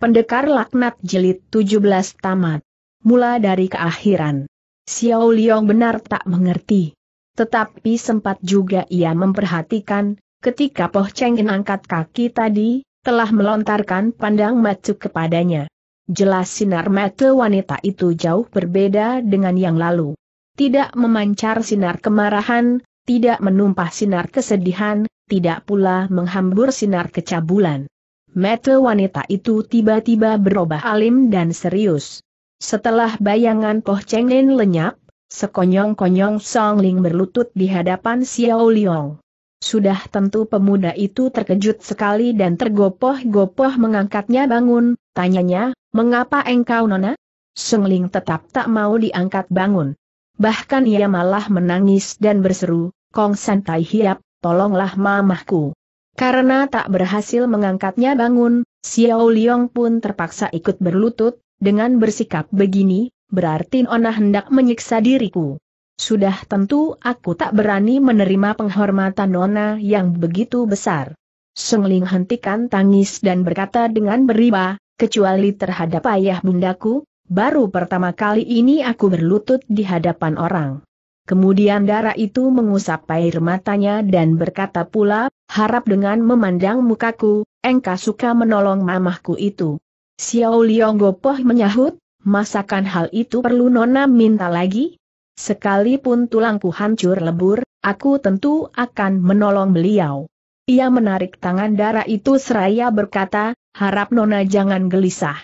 Pendekar Laknat jelit 17 Tamat. Mula dari keakhiran. Xiao Liang benar tak mengerti. Tetapi sempat juga ia memperhatikan, ketika Poh Chengin angkat kaki tadi, telah melontarkan pandang matu kepadanya. Jelas sinar mata wanita itu jauh berbeda dengan yang lalu. Tidak memancar sinar kemarahan, tidak menumpah sinar kesedihan, tidak pula menghambur sinar kecabulan. Mata wanita itu tiba-tiba berubah alim dan serius. Setelah bayangan Poh Cheng Lin lenyap, sekonyong-konyong Song Ling berlutut di hadapan Xiao Liang. Sudah tentu pemuda itu terkejut sekali dan tergopoh-gopoh mengangkatnya bangun, tanyanya, mengapa engkau nona? Song Ling tetap tak mau diangkat bangun. Bahkan ia malah menangis dan berseru, Kong Santai Hiap, tolonglah mamahku. Karena tak berhasil mengangkatnya bangun, Xiao Liang pun terpaksa ikut berlutut, dengan bersikap begini, berarti Nona hendak menyiksa diriku. Sudah tentu aku tak berani menerima penghormatan Nona yang begitu besar. Sengling hentikan tangis dan berkata dengan beriba, kecuali terhadap ayah bundaku, baru pertama kali ini aku berlutut di hadapan orang. Kemudian darah itu mengusap air matanya dan berkata pula, harap dengan memandang mukaku, engkau suka menolong mamahku itu. Xiao Liang Gopoh menyahut, masakan hal itu perlu nona minta lagi? Sekalipun tulangku hancur lebur, aku tentu akan menolong beliau. Ia menarik tangan darah itu seraya berkata, harap nona jangan gelisah.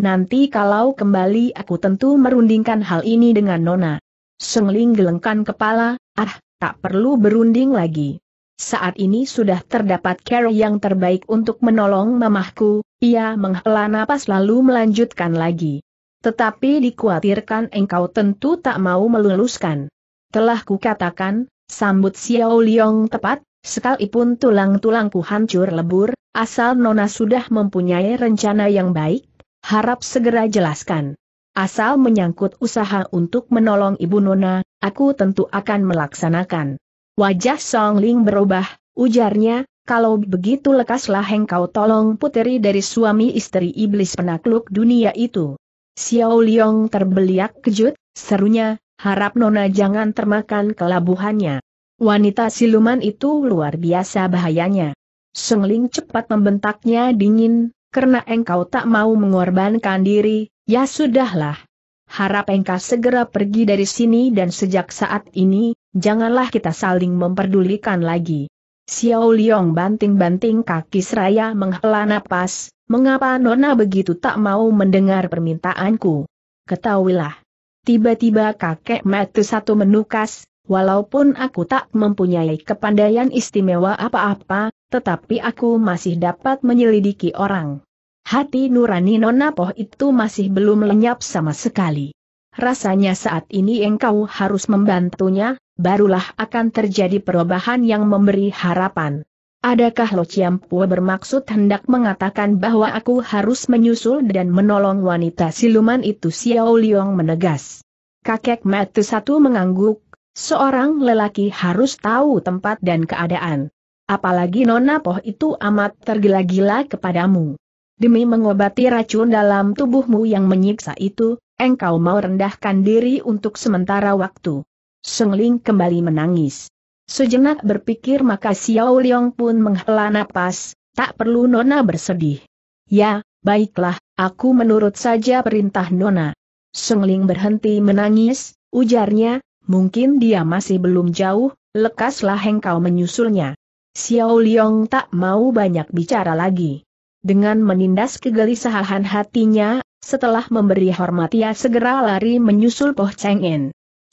Nanti kalau kembali aku tentu merundingkan hal ini dengan nona. Sengling gelengkan kepala, ah, tak perlu berunding lagi. Saat ini sudah terdapat cara yang terbaik untuk menolong mamahku, ia menghela napas lalu melanjutkan lagi. Tetapi dikhawatirkan engkau tentu tak mau meluluskan. Telah kukatakan, sambut Xiao Liong tepat, sekalipun tulang-tulangku hancur lebur, asal Nona sudah mempunyai rencana yang baik, harap segera jelaskan. Asal menyangkut usaha untuk menolong Ibu Nona, aku tentu akan melaksanakan. Wajah Song Ling berubah, ujarnya, kalau begitu lekaslah engkau tolong puteri dari suami istri iblis penakluk dunia itu. Xiao Liong terbeliak kejut, serunya, harap Nona jangan termakan kelabuhannya. Wanita siluman itu luar biasa bahayanya. Song Ling cepat membentaknya dingin, karena engkau tak mau mengorbankan diri, Ya sudahlah. Harap engkau segera pergi dari sini dan sejak saat ini, janganlah kita saling memperdulikan lagi. Xiao Liang banting-banting kaki seraya menghela napas, mengapa Nona begitu tak mau mendengar permintaanku? Ketahuilah. Tiba-tiba kakek mati satu menukas, walaupun aku tak mempunyai kepandaian istimewa apa-apa, tetapi aku masih dapat menyelidiki orang. Hati nurani nona poh itu masih belum lenyap sama sekali. Rasanya saat ini engkau harus membantunya, barulah akan terjadi perubahan yang memberi harapan. Adakah Lo Pua bermaksud hendak mengatakan bahwa aku harus menyusul dan menolong wanita siluman itu Xiao Liong menegas. Kakek Matu satu mengangguk, seorang lelaki harus tahu tempat dan keadaan. Apalagi Nona Poh itu amat tergila-gila kepadamu. Demi mengobati racun dalam tubuhmu yang menyiksa itu, engkau mau rendahkan diri untuk sementara waktu. Sengling kembali menangis. Sejenak berpikir maka Xiao Liang pun menghela napas, tak perlu Nona bersedih. Ya, baiklah, aku menurut saja perintah Nona. Sengling berhenti menangis, ujarnya, mungkin dia masih belum jauh, lekaslah engkau menyusulnya. Xiao Liang tak mau banyak bicara lagi. Dengan menindas kegelisahan hatinya, setelah memberi hormat ia segera lari menyusul Poh Cheng In.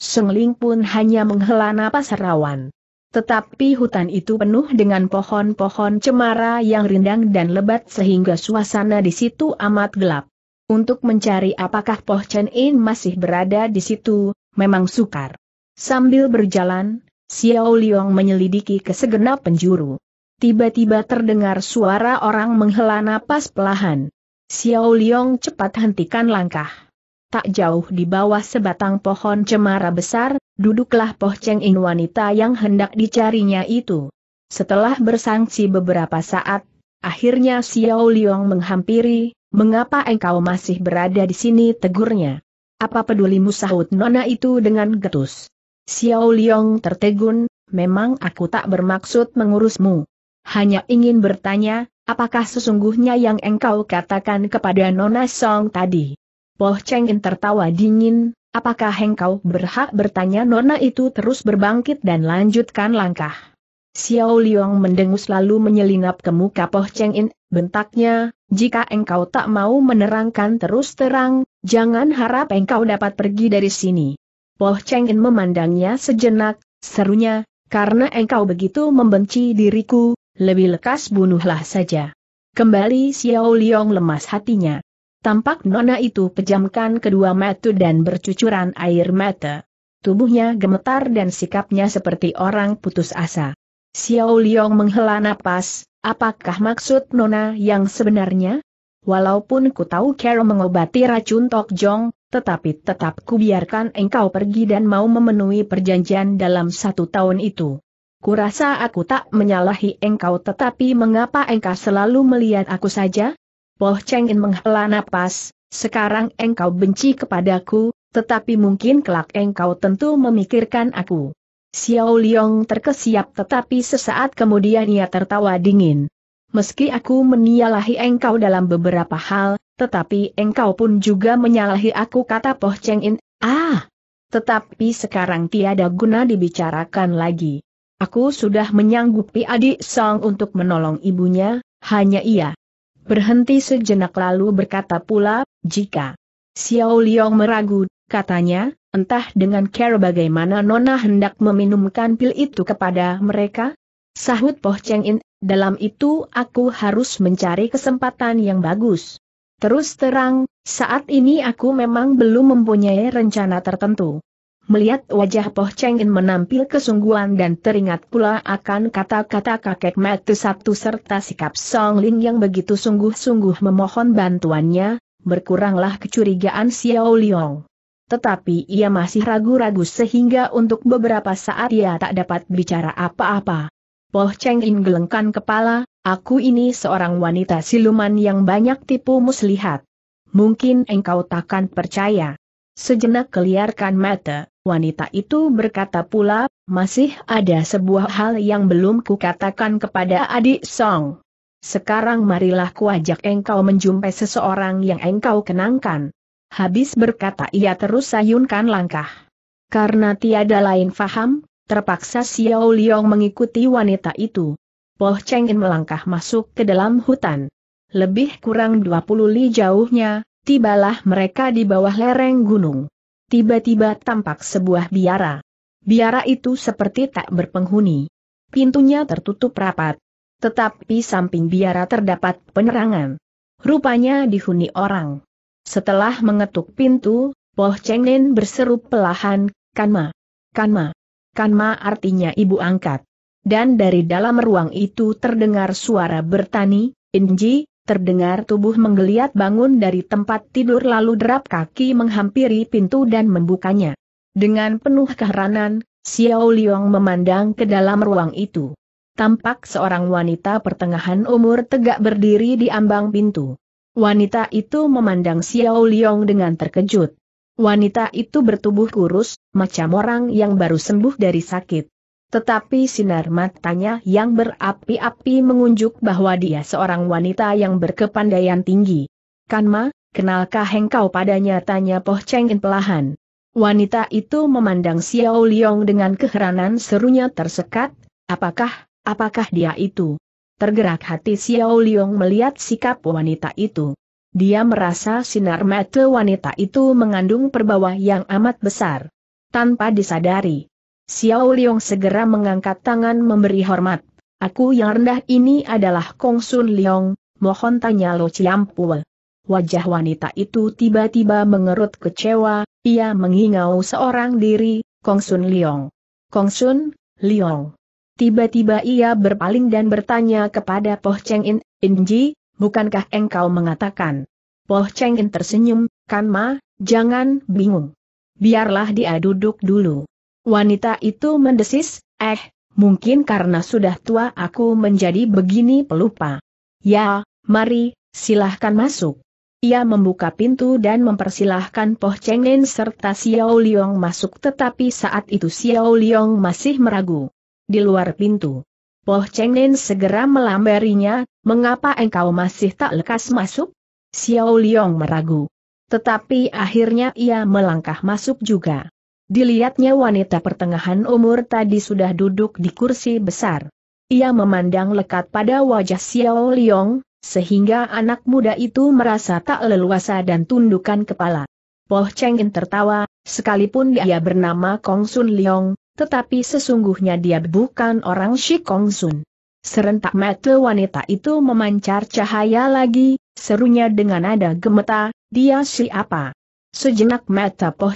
Seng Ling pun hanya menghela napas rawan. Tetapi hutan itu penuh dengan pohon-pohon cemara yang rindang dan lebat sehingga suasana di situ amat gelap. Untuk mencari apakah Poh Chen In masih berada di situ, memang sukar. Sambil berjalan, Xiao Liang menyelidiki ke segenap penjuru tiba-tiba terdengar suara orang menghela napas pelahan. Xiao Liong cepat hentikan langkah. Tak jauh di bawah sebatang pohon cemara besar, duduklah Poh Cheng In wanita yang hendak dicarinya itu. Setelah bersangsi beberapa saat, akhirnya Xiao Liong menghampiri, mengapa engkau masih berada di sini tegurnya. Apa pedulimu sahut nona itu dengan getus. Xiao Liong tertegun, memang aku tak bermaksud mengurusmu. Hanya ingin bertanya, apakah sesungguhnya yang engkau katakan kepada Nona Song tadi? Poh Cheng In tertawa dingin, apakah engkau berhak bertanya Nona itu terus berbangkit dan lanjutkan langkah? Xiao Liang mendengus lalu menyelinap ke muka Poh Cheng In, bentaknya, jika engkau tak mau menerangkan terus terang, jangan harap engkau dapat pergi dari sini. Poh Cheng In memandangnya sejenak, serunya, karena engkau begitu membenci diriku, lebih lekas bunuhlah saja. Kembali Xiao Liong lemas hatinya. Tampak nona itu pejamkan kedua mata dan bercucuran air mata. Tubuhnya gemetar dan sikapnya seperti orang putus asa. Xiao Liong menghela napas, apakah maksud nona yang sebenarnya? Walaupun ku tahu Carol mengobati racun Tok Jong, tetapi tetap ku biarkan engkau pergi dan mau memenuhi perjanjian dalam satu tahun itu. Kurasa aku tak menyalahi engkau tetapi mengapa engkau selalu melihat aku saja? Poh Cheng menghela napas, sekarang engkau benci kepadaku, tetapi mungkin kelak engkau tentu memikirkan aku. Xiao Liong terkesiap tetapi sesaat kemudian ia tertawa dingin. Meski aku menyalahi engkau dalam beberapa hal, tetapi engkau pun juga menyalahi aku kata Poh Cheng ah! Tetapi sekarang tiada guna dibicarakan lagi. Aku sudah menyanggupi adik Song untuk menolong ibunya, hanya ia. Berhenti sejenak lalu berkata pula, jika Xiao Liang meragu, katanya, entah dengan cara bagaimana Nona hendak meminumkan pil itu kepada mereka? Sahut Poh Cheng In, dalam itu aku harus mencari kesempatan yang bagus. Terus terang, saat ini aku memang belum mempunyai rencana tertentu. Melihat wajah Poh Cheng In menampil kesungguhan dan teringat pula akan kata-kata kakek Mati Sabtu serta sikap Song Ling yang begitu sungguh-sungguh memohon bantuannya, berkuranglah kecurigaan Xiao Liang. Tetapi ia masih ragu-ragu sehingga untuk beberapa saat ia tak dapat bicara apa-apa. Poh Cheng In gelengkan kepala, aku ini seorang wanita siluman yang banyak tipu muslihat. Mungkin engkau takkan percaya. Sejenak keliarkan mata, Wanita itu berkata pula, masih ada sebuah hal yang belum kukatakan kepada adik Song. Sekarang marilah kuajak engkau menjumpai seseorang yang engkau kenangkan. Habis berkata ia terus sayunkan langkah. Karena tiada lain faham, terpaksa Xiao Liang mengikuti wanita itu. Poh Cheng melangkah masuk ke dalam hutan. Lebih kurang 20 li jauhnya, tibalah mereka di bawah lereng gunung tiba-tiba tampak sebuah biara. Biara itu seperti tak berpenghuni. Pintunya tertutup rapat. Tetapi samping biara terdapat penerangan. Rupanya dihuni orang. Setelah mengetuk pintu, Poh Chengnen berseru pelahan, Kanma, Kanma. Kanma artinya ibu angkat. Dan dari dalam ruang itu terdengar suara bertani, Inji, Terdengar tubuh menggeliat bangun dari tempat tidur lalu derap kaki menghampiri pintu dan membukanya. Dengan penuh keheranan, Xiao Liang memandang ke dalam ruang itu. Tampak seorang wanita pertengahan umur tegak berdiri di ambang pintu. Wanita itu memandang Xiao Liang dengan terkejut. Wanita itu bertubuh kurus, macam orang yang baru sembuh dari sakit. Tetapi sinar matanya yang berapi-api mengunjuk bahwa dia seorang wanita yang berkepandaian tinggi. Kanma, kenalkah engkau padanya tanya Poh Cheng In pelahan. Wanita itu memandang Xiao Liong dengan keheranan serunya tersekat, apakah, apakah dia itu? Tergerak hati Xiao Liong melihat sikap wanita itu. Dia merasa sinar mata wanita itu mengandung perbawa yang amat besar. Tanpa disadari, Xiao Liong segera mengangkat tangan memberi hormat. Aku yang rendah ini adalah Kong Sun Liong, mohon tanya Lo Ciampue. Wajah wanita itu tiba-tiba mengerut kecewa, ia mengingau seorang diri, Kong Sun Liong. Kong Sun, Liong. Tiba-tiba ia berpaling dan bertanya kepada Poh Cheng In, Inji, bukankah engkau mengatakan? Poh Cheng In tersenyum, Kan Ma, jangan bingung. Biarlah dia duduk dulu. Wanita itu mendesis, eh, mungkin karena sudah tua aku menjadi begini pelupa. Ya, mari, silahkan masuk. Ia membuka pintu dan mempersilahkan Poh Cheng Nen serta Xiao Liong masuk tetapi saat itu Xiao Liong masih meragu. Di luar pintu. Poh Cheng Nen segera melambarinya, mengapa engkau masih tak lekas masuk? Xiao Liong meragu. Tetapi akhirnya ia melangkah masuk juga. Dilihatnya wanita pertengahan umur tadi sudah duduk di kursi besar. Ia memandang lekat pada wajah Xiao Liong, sehingga anak muda itu merasa tak leluasa dan tundukan kepala. Poh Cheng In tertawa, sekalipun dia bernama Kong Sun Liong, tetapi sesungguhnya dia bukan orang Shi Kong Sun. Serentak mata wanita itu memancar cahaya lagi, serunya dengan nada gemetar, dia siapa? Sejenak mata Poh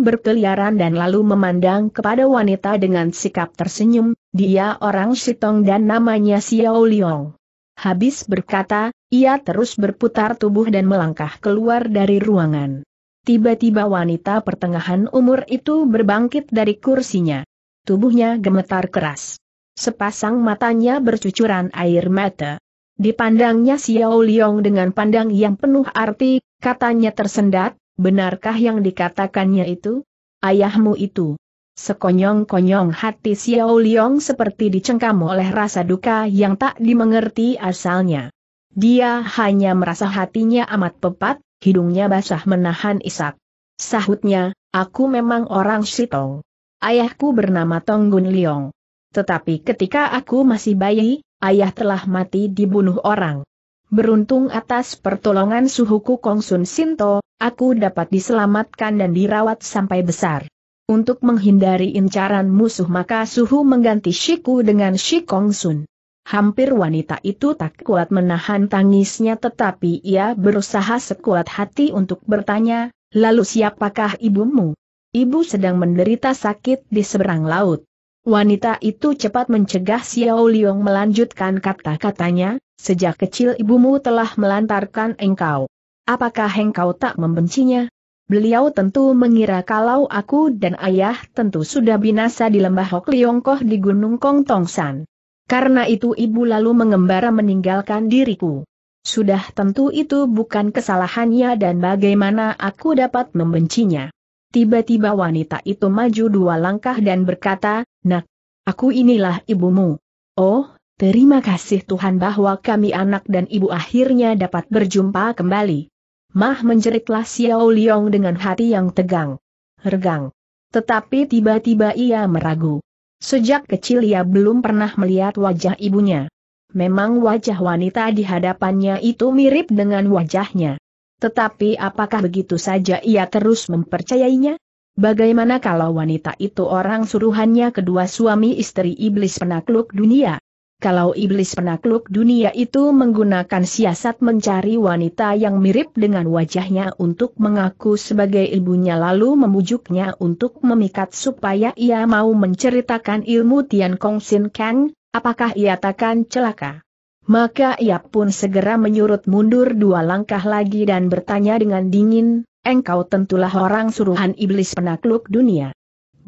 berkeliaran dan lalu memandang kepada wanita dengan sikap tersenyum, dia orang Sitong dan namanya Xiao Liong. Habis berkata, ia terus berputar tubuh dan melangkah keluar dari ruangan. Tiba-tiba wanita pertengahan umur itu berbangkit dari kursinya. Tubuhnya gemetar keras. Sepasang matanya bercucuran air mata. Dipandangnya Xiao Liong dengan pandang yang penuh arti, katanya tersendat, Benarkah yang dikatakannya itu? Ayahmu itu. Sekonyong-konyong hati Xiao Liang seperti dicengkam oleh rasa duka yang tak dimengerti asalnya. Dia hanya merasa hatinya amat pepat, hidungnya basah menahan isak. Sahutnya, aku memang orang Shitong. Ayahku bernama Tonggun Liong. Tetapi ketika aku masih bayi, ayah telah mati dibunuh orang. Beruntung atas pertolongan suhuku Kong Sun Sinto, aku dapat diselamatkan dan dirawat sampai besar. Untuk menghindari incaran musuh maka suhu mengganti Shiku dengan Shi Sun. Hampir wanita itu tak kuat menahan tangisnya tetapi ia berusaha sekuat hati untuk bertanya, lalu siapakah ibumu? Ibu sedang menderita sakit di seberang laut. Wanita itu cepat mencegah Xiao Liong melanjutkan kata-katanya, sejak kecil ibumu telah melantarkan engkau. Apakah engkau tak membencinya? Beliau tentu mengira kalau aku dan ayah tentu sudah binasa di lembah Hok Liongkoh di Gunung Kong Tongsan. Karena itu ibu lalu mengembara meninggalkan diriku. Sudah tentu itu bukan kesalahannya dan bagaimana aku dapat membencinya. Tiba-tiba wanita itu maju dua langkah dan berkata, Nak, aku inilah ibumu. Oh, terima kasih Tuhan bahwa kami anak dan ibu akhirnya dapat berjumpa kembali. Mah menjeritlah Xiao Liong dengan hati yang tegang. Regang. Tetapi tiba-tiba ia meragu. Sejak kecil ia belum pernah melihat wajah ibunya. Memang wajah wanita di hadapannya itu mirip dengan wajahnya. Tetapi apakah begitu saja ia terus mempercayainya? Bagaimana kalau wanita itu orang suruhannya kedua suami istri iblis penakluk dunia? Kalau iblis penakluk dunia itu menggunakan siasat mencari wanita yang mirip dengan wajahnya untuk mengaku sebagai ibunya lalu memujuknya untuk memikat supaya ia mau menceritakan ilmu Tian Kong Sin Kang, apakah ia takkan celaka? Maka ia pun segera menyurut mundur dua langkah lagi dan bertanya dengan dingin, engkau tentulah orang suruhan iblis penakluk dunia.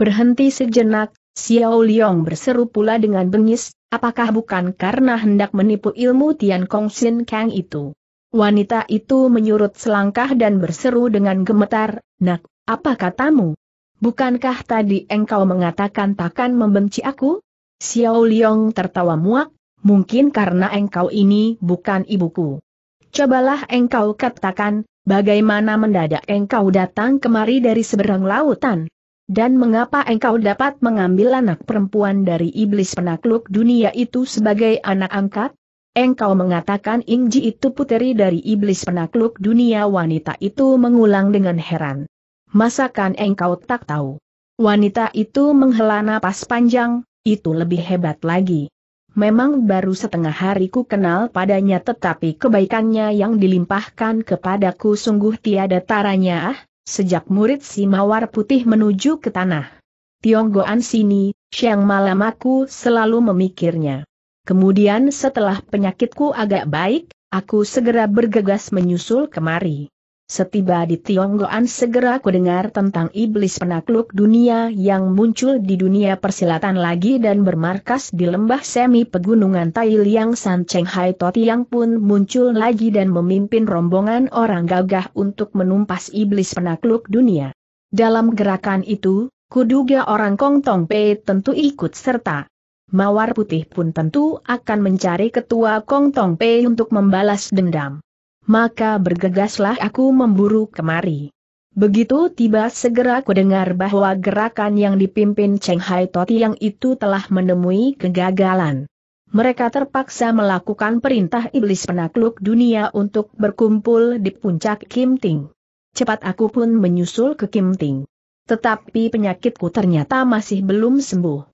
Berhenti sejenak, Xiao Liong berseru pula dengan bengis, apakah bukan karena hendak menipu ilmu Tian Kong Sin Kang itu? Wanita itu menyurut selangkah dan berseru dengan gemetar, nak, apa katamu? Bukankah tadi engkau mengatakan takkan membenci aku? Xiao Liong tertawa muak, mungkin karena engkau ini bukan ibuku. Cobalah engkau katakan, bagaimana mendadak engkau datang kemari dari seberang lautan? Dan mengapa engkau dapat mengambil anak perempuan dari iblis penakluk dunia itu sebagai anak angkat? Engkau mengatakan Ingji itu puteri dari iblis penakluk dunia wanita itu mengulang dengan heran. Masakan engkau tak tahu? Wanita itu menghela napas panjang, itu lebih hebat lagi. Memang baru setengah hari ku kenal padanya tetapi kebaikannya yang dilimpahkan kepadaku sungguh tiada taranya ah, sejak murid si mawar putih menuju ke tanah. Tionggoan sini, siang malam aku selalu memikirnya. Kemudian setelah penyakitku agak baik, aku segera bergegas menyusul kemari. Setiba di Tionggoan segera kudengar tentang iblis penakluk dunia yang muncul di dunia persilatan lagi dan bermarkas di lembah semi pegunungan Tai Liang San Cheng Hai Toti pun muncul lagi dan memimpin rombongan orang gagah untuk menumpas iblis penakluk dunia. Dalam gerakan itu, kuduga orang Kong Tong Pei tentu ikut serta. Mawar Putih pun tentu akan mencari ketua Kong Tong Pei untuk membalas dendam maka bergegaslah aku memburu kemari. Begitu tiba segera ku dengar bahwa gerakan yang dipimpin Cheng Hai Toti yang itu telah menemui kegagalan. Mereka terpaksa melakukan perintah iblis penakluk dunia untuk berkumpul di puncak Kim Ting. Cepat aku pun menyusul ke Kim Ting. Tetapi penyakitku ternyata masih belum sembuh.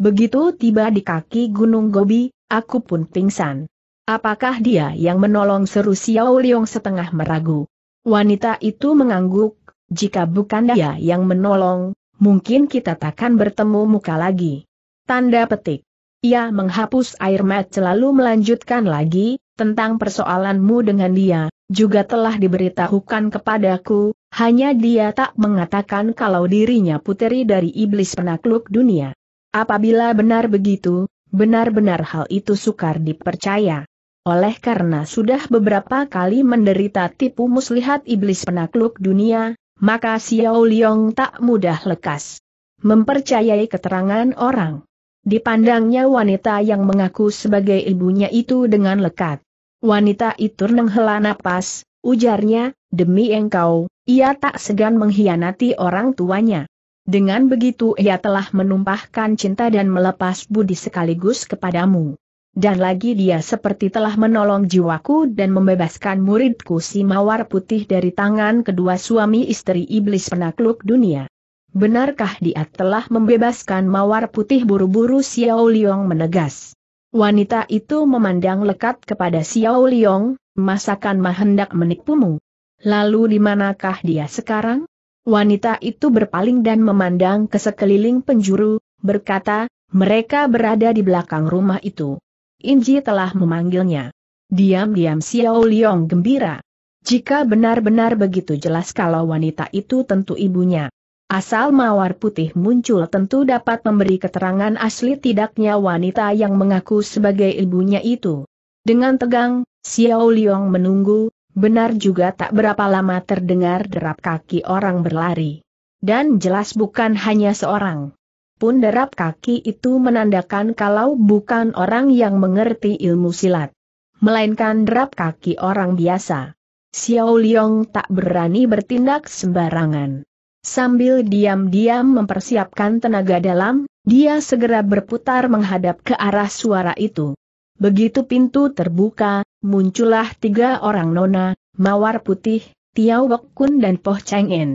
Begitu tiba di kaki Gunung Gobi, aku pun pingsan. Apakah dia yang menolong seru Xiao Liong setengah meragu? Wanita itu mengangguk, jika bukan dia yang menolong, mungkin kita takkan bertemu muka lagi. Tanda petik. Ia menghapus air mata lalu melanjutkan lagi, tentang persoalanmu dengan dia, juga telah diberitahukan kepadaku, hanya dia tak mengatakan kalau dirinya puteri dari iblis penakluk dunia. Apabila benar begitu, benar-benar hal itu sukar dipercaya. Oleh karena sudah beberapa kali menderita tipu muslihat iblis penakluk dunia, maka Xiao Liong tak mudah lekas mempercayai keterangan orang. Dipandangnya wanita yang mengaku sebagai ibunya itu dengan lekat. Wanita itu menghela napas, ujarnya, demi engkau, ia tak segan mengkhianati orang tuanya. Dengan begitu ia telah menumpahkan cinta dan melepas budi sekaligus kepadamu dan lagi dia seperti telah menolong jiwaku dan membebaskan muridku si mawar putih dari tangan kedua suami istri iblis penakluk dunia. Benarkah dia telah membebaskan mawar putih buru-buru Xiao Liong menegas? Wanita itu memandang lekat kepada Xiao Liong, masakan mah hendak menipumu. Lalu di manakah dia sekarang? Wanita itu berpaling dan memandang ke sekeliling penjuru, berkata, mereka berada di belakang rumah itu. Inji telah memanggilnya. Diam-diam Xiao Liong gembira. Jika benar-benar begitu jelas kalau wanita itu tentu ibunya. Asal mawar putih muncul tentu dapat memberi keterangan asli tidaknya wanita yang mengaku sebagai ibunya itu. Dengan tegang, Xiao Liong menunggu, benar juga tak berapa lama terdengar derap kaki orang berlari. Dan jelas bukan hanya seorang pun derap kaki itu menandakan kalau bukan orang yang mengerti ilmu silat. Melainkan derap kaki orang biasa. Xiao Liong tak berani bertindak sembarangan. Sambil diam-diam mempersiapkan tenaga dalam, dia segera berputar menghadap ke arah suara itu. Begitu pintu terbuka, muncullah tiga orang nona, Mawar Putih, Tiao Bok Kun dan Poh Cheng En.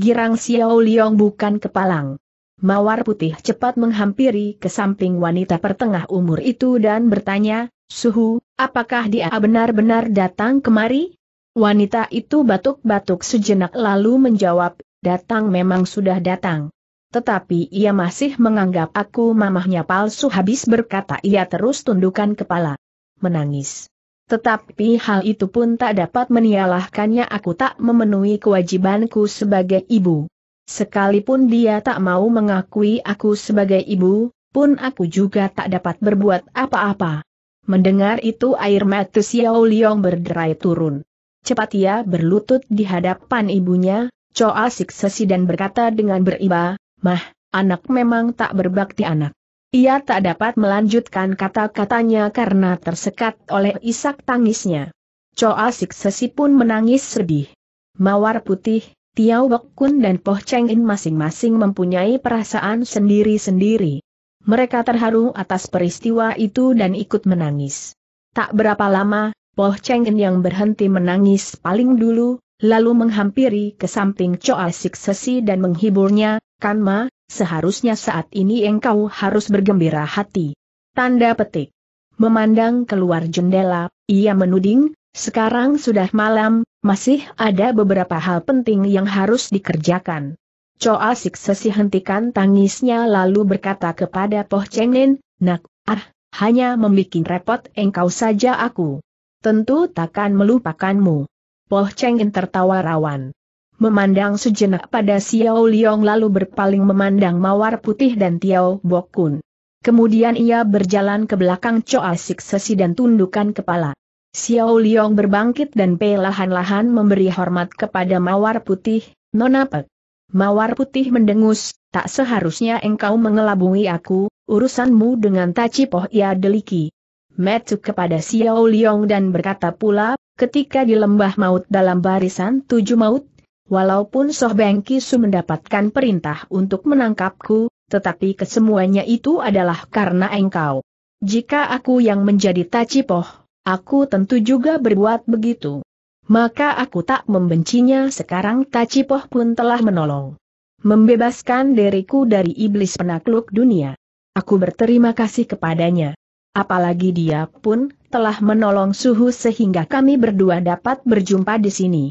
Girang Xiao Liong bukan kepalang. Mawar putih cepat menghampiri ke samping wanita pertengah umur itu dan bertanya, Suhu, apakah dia benar-benar datang kemari? Wanita itu batuk-batuk sejenak lalu menjawab, datang memang sudah datang. Tetapi ia masih menganggap aku mamahnya palsu habis berkata ia terus tundukan kepala. Menangis. Tetapi hal itu pun tak dapat menialahkannya aku tak memenuhi kewajibanku sebagai ibu. Sekalipun dia tak mau mengakui aku sebagai ibu, pun aku juga tak dapat berbuat apa-apa. Mendengar itu air mata Xiao Liong berderai turun. Cepat ia berlutut di hadapan ibunya, Choa Siksesi dan berkata dengan beriba, Mah, anak memang tak berbakti anak. Ia tak dapat melanjutkan kata-katanya karena tersekat oleh isak tangisnya. Choa Siksesi pun menangis sedih. Mawar putih, Tiao Bok Kun dan Poh Cheng In masing-masing mempunyai perasaan sendiri-sendiri. Mereka terharu atas peristiwa itu dan ikut menangis. Tak berapa lama, Poh Cheng In yang berhenti menangis paling dulu, lalu menghampiri ke samping Choa Sik Sesi dan menghiburnya, Kan Ma, seharusnya saat ini engkau harus bergembira hati. Tanda petik. Memandang keluar jendela, ia menuding, sekarang sudah malam, masih ada beberapa hal penting yang harus dikerjakan. Choa sesi hentikan tangisnya lalu berkata kepada Poh Lin, Nak, ah, hanya membuat repot engkau saja aku. Tentu takkan melupakanmu. Poh Lin tertawa rawan. Memandang sejenak pada Xiao Liong lalu berpaling memandang Mawar Putih dan Tiao Bokun. Kemudian ia berjalan ke belakang Choa sesi dan tundukkan kepala. Xiao Liong berbangkit dan perlahan-lahan memberi hormat kepada Mawar Putih, Nona Pek. Mawar Putih mendengus, tak seharusnya engkau mengelabui aku, urusanmu dengan Taci Poh Ia Deliki. Metuk kepada Xiao Liong dan berkata pula, ketika di lembah maut dalam barisan tujuh maut, walaupun Soh Kisu mendapatkan perintah untuk menangkapku, tetapi kesemuanya itu adalah karena engkau. Jika aku yang menjadi Poh, aku tentu juga berbuat begitu. Maka aku tak membencinya sekarang Tachipoh pun telah menolong. Membebaskan diriku dari iblis penakluk dunia. Aku berterima kasih kepadanya. Apalagi dia pun telah menolong suhu sehingga kami berdua dapat berjumpa di sini.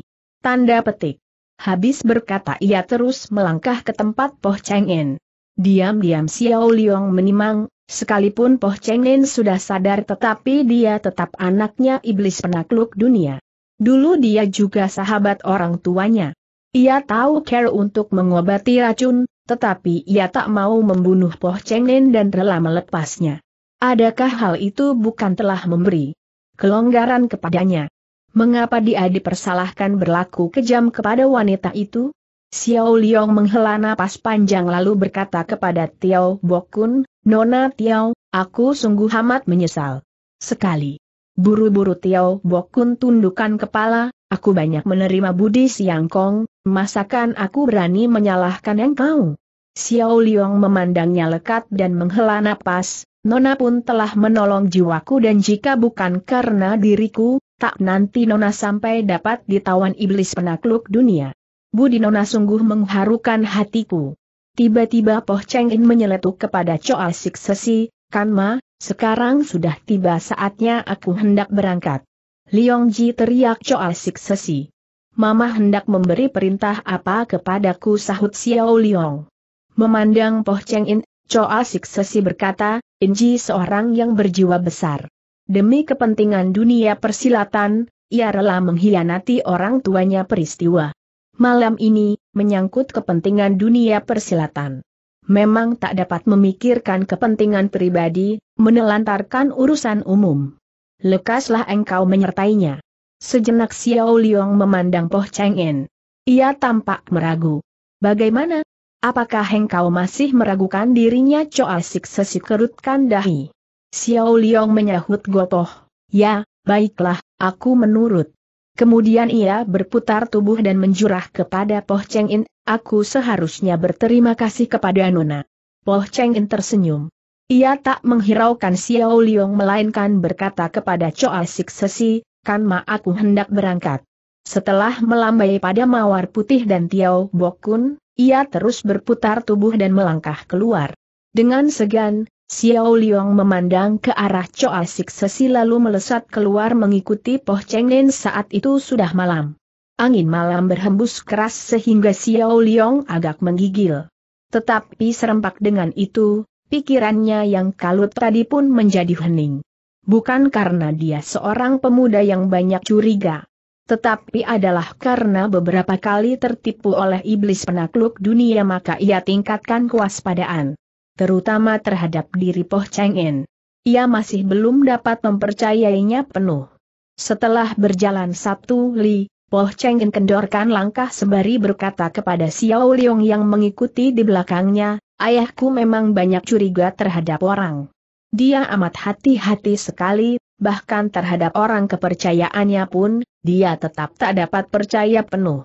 Tanda petik. Habis berkata ia terus melangkah ke tempat Poh Cheng En. Diam-diam Xiao Liang menimang, Sekalipun Poh Cheng Lin sudah sadar tetapi dia tetap anaknya iblis penakluk dunia. Dulu dia juga sahabat orang tuanya. Ia tahu care untuk mengobati racun, tetapi ia tak mau membunuh Poh Cheng Lin dan rela melepasnya. Adakah hal itu bukan telah memberi kelonggaran kepadanya? Mengapa dia dipersalahkan berlaku kejam kepada wanita itu? Xiao Liang menghela napas panjang lalu berkata kepada Tiao Bokun, Nona Tiao, aku sungguh amat menyesal. Sekali. Buru-buru Tiao Bokun tundukkan kepala, aku banyak menerima budi Siang Kong, masakan aku berani menyalahkan engkau? Xiao Liong memandangnya lekat dan menghela napas, Nona pun telah menolong jiwaku dan jika bukan karena diriku, tak nanti Nona sampai dapat ditawan iblis penakluk dunia. Budi Nona sungguh mengharukan hatiku. Tiba-tiba Poh Cheng In menyeletuk kepada Choa Sik Sesi, kan Ma, sekarang sudah tiba saatnya aku hendak berangkat. Liong Ji teriak Choa Sik Sesi. Mama hendak memberi perintah apa kepadaku sahut Xiao Liong. Memandang Poh Cheng In, Choa Sik Sesi berkata, Ji seorang yang berjiwa besar. Demi kepentingan dunia persilatan, ia rela mengkhianati orang tuanya peristiwa malam ini, menyangkut kepentingan dunia persilatan. Memang tak dapat memikirkan kepentingan pribadi, menelantarkan urusan umum. Lekaslah engkau menyertainya. Sejenak Xiao Liang memandang Poh Cheng In. Ia tampak meragu. Bagaimana? Apakah engkau masih meragukan dirinya Choa Sik kerutkan dahi? Xiao Liang menyahut gopoh. Ya, baiklah, aku menurut. Kemudian ia berputar tubuh dan menjurah kepada Poh Cheng In, aku seharusnya berterima kasih kepada Nona. Poh Cheng In tersenyum. Ia tak menghiraukan Xiao Liong melainkan berkata kepada Choa Sik Sesi, kan ma aku hendak berangkat. Setelah melambai pada Mawar Putih dan Tiao Bokun, ia terus berputar tubuh dan melangkah keluar. Dengan segan, Xiao Liang memandang ke arah Choa Sik Sesi lalu melesat keluar mengikuti Poh Cheng Nen saat itu sudah malam. Angin malam berhembus keras sehingga Xiao Liang agak menggigil. Tetapi serempak dengan itu, pikirannya yang kalut tadi pun menjadi hening. Bukan karena dia seorang pemuda yang banyak curiga. Tetapi adalah karena beberapa kali tertipu oleh iblis penakluk dunia maka ia tingkatkan kewaspadaan terutama terhadap diri Poh Cheng In. Ia masih belum dapat mempercayainya penuh. Setelah berjalan satu li, Poh Cheng In kendorkan langkah sembari berkata kepada Xiao Liong yang mengikuti di belakangnya, ayahku memang banyak curiga terhadap orang. Dia amat hati-hati sekali, bahkan terhadap orang kepercayaannya pun, dia tetap tak dapat percaya penuh.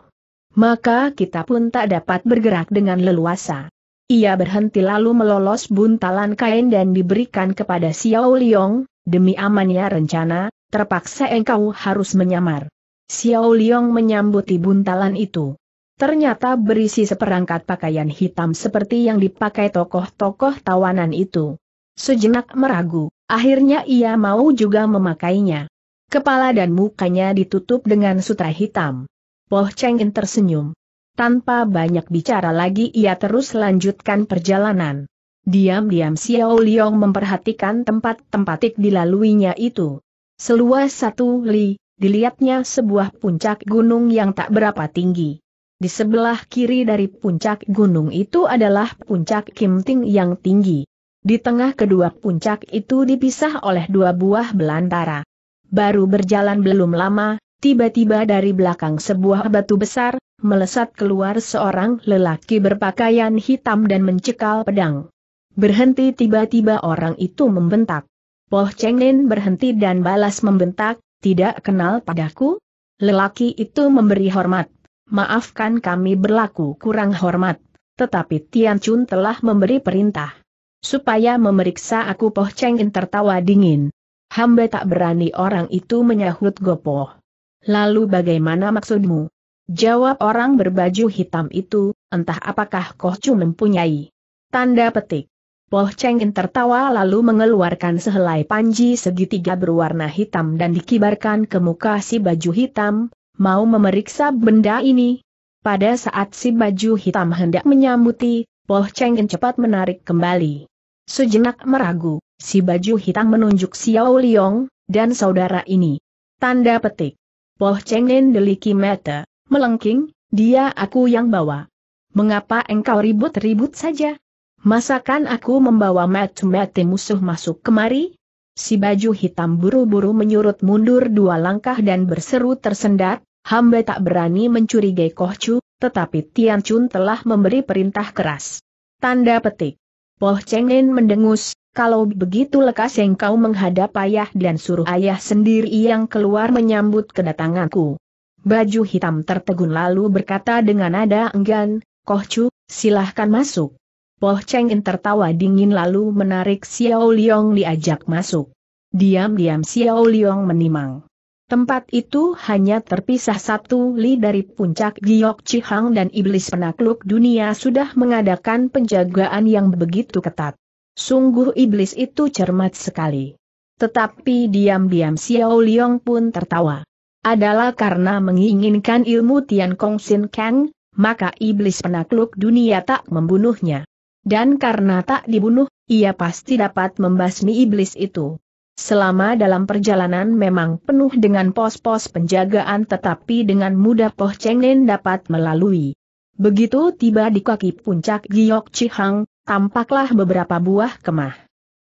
Maka kita pun tak dapat bergerak dengan leluasa. Ia berhenti lalu melolos buntalan kain dan diberikan kepada Xiao Liong, demi amannya rencana, terpaksa engkau harus menyamar. Xiao Liong menyambuti buntalan itu. Ternyata berisi seperangkat pakaian hitam seperti yang dipakai tokoh-tokoh tawanan itu. Sejenak meragu, akhirnya ia mau juga memakainya. Kepala dan mukanya ditutup dengan sutra hitam. Poh Cheng In tersenyum. Tanpa banyak bicara lagi ia terus lanjutkan perjalanan. Diam-diam Xiao Liang memperhatikan tempat-tempat dilaluinya itu. Seluas satu li, dilihatnya sebuah puncak gunung yang tak berapa tinggi. Di sebelah kiri dari puncak gunung itu adalah puncak Kim Ting yang tinggi. Di tengah kedua puncak itu dipisah oleh dua buah belantara. Baru berjalan belum lama, Tiba-tiba dari belakang sebuah batu besar, melesat keluar seorang lelaki berpakaian hitam dan mencekal pedang. Berhenti tiba-tiba orang itu membentak. Poh Cheng Lin berhenti dan balas membentak, tidak kenal padaku? Lelaki itu memberi hormat. Maafkan kami berlaku kurang hormat. Tetapi Tian Chun telah memberi perintah. Supaya memeriksa aku Poh Lin tertawa dingin. Hamba tak berani orang itu menyahut gopoh. Lalu bagaimana maksudmu? Jawab orang berbaju hitam itu, entah apakah Chu mempunyai. Tanda petik. Poh Cheng tertawa lalu mengeluarkan sehelai panji segitiga berwarna hitam dan dikibarkan ke muka si baju hitam, mau memeriksa benda ini. Pada saat si baju hitam hendak menyambuti, Poh Cheng cepat menarik kembali. Sejenak meragu, si baju hitam menunjuk Xiao Liong, dan saudara ini. Tanda petik. Poh Chengnen deliki mata, melengking, dia aku yang bawa. Mengapa engkau ribut-ribut saja? Masakan aku membawa mati-mati musuh masuk kemari? Si baju hitam buru-buru menyurut mundur dua langkah dan berseru tersendat, hamba tak berani mencurigai Koh Chu, tetapi Tian Chun telah memberi perintah keras. Tanda petik. Poh Chengin mendengus, kalau begitu lekas engkau menghadap ayah dan suruh ayah sendiri yang keluar menyambut kedatanganku. Baju hitam tertegun lalu berkata dengan nada enggan, Chu, silahkan masuk. Poh Cheng In tertawa dingin lalu menarik Xiao Liong diajak masuk. Diam-diam Xiao Liong menimang. Tempat itu hanya terpisah satu li dari puncak Giok Cihang dan iblis penakluk dunia sudah mengadakan penjagaan yang begitu ketat. Sungguh iblis itu cermat sekali. Tetapi diam-diam Xiao Liang pun tertawa. Adalah karena menginginkan ilmu Tian Kong Sin Kang, maka iblis penakluk dunia tak membunuhnya. Dan karena tak dibunuh, ia pasti dapat membasmi iblis itu. Selama dalam perjalanan memang penuh dengan pos-pos penjagaan tetapi dengan mudah Poh Cheng Nen dapat melalui. Begitu tiba di kaki puncak Giok Hang tampaklah beberapa buah kemah.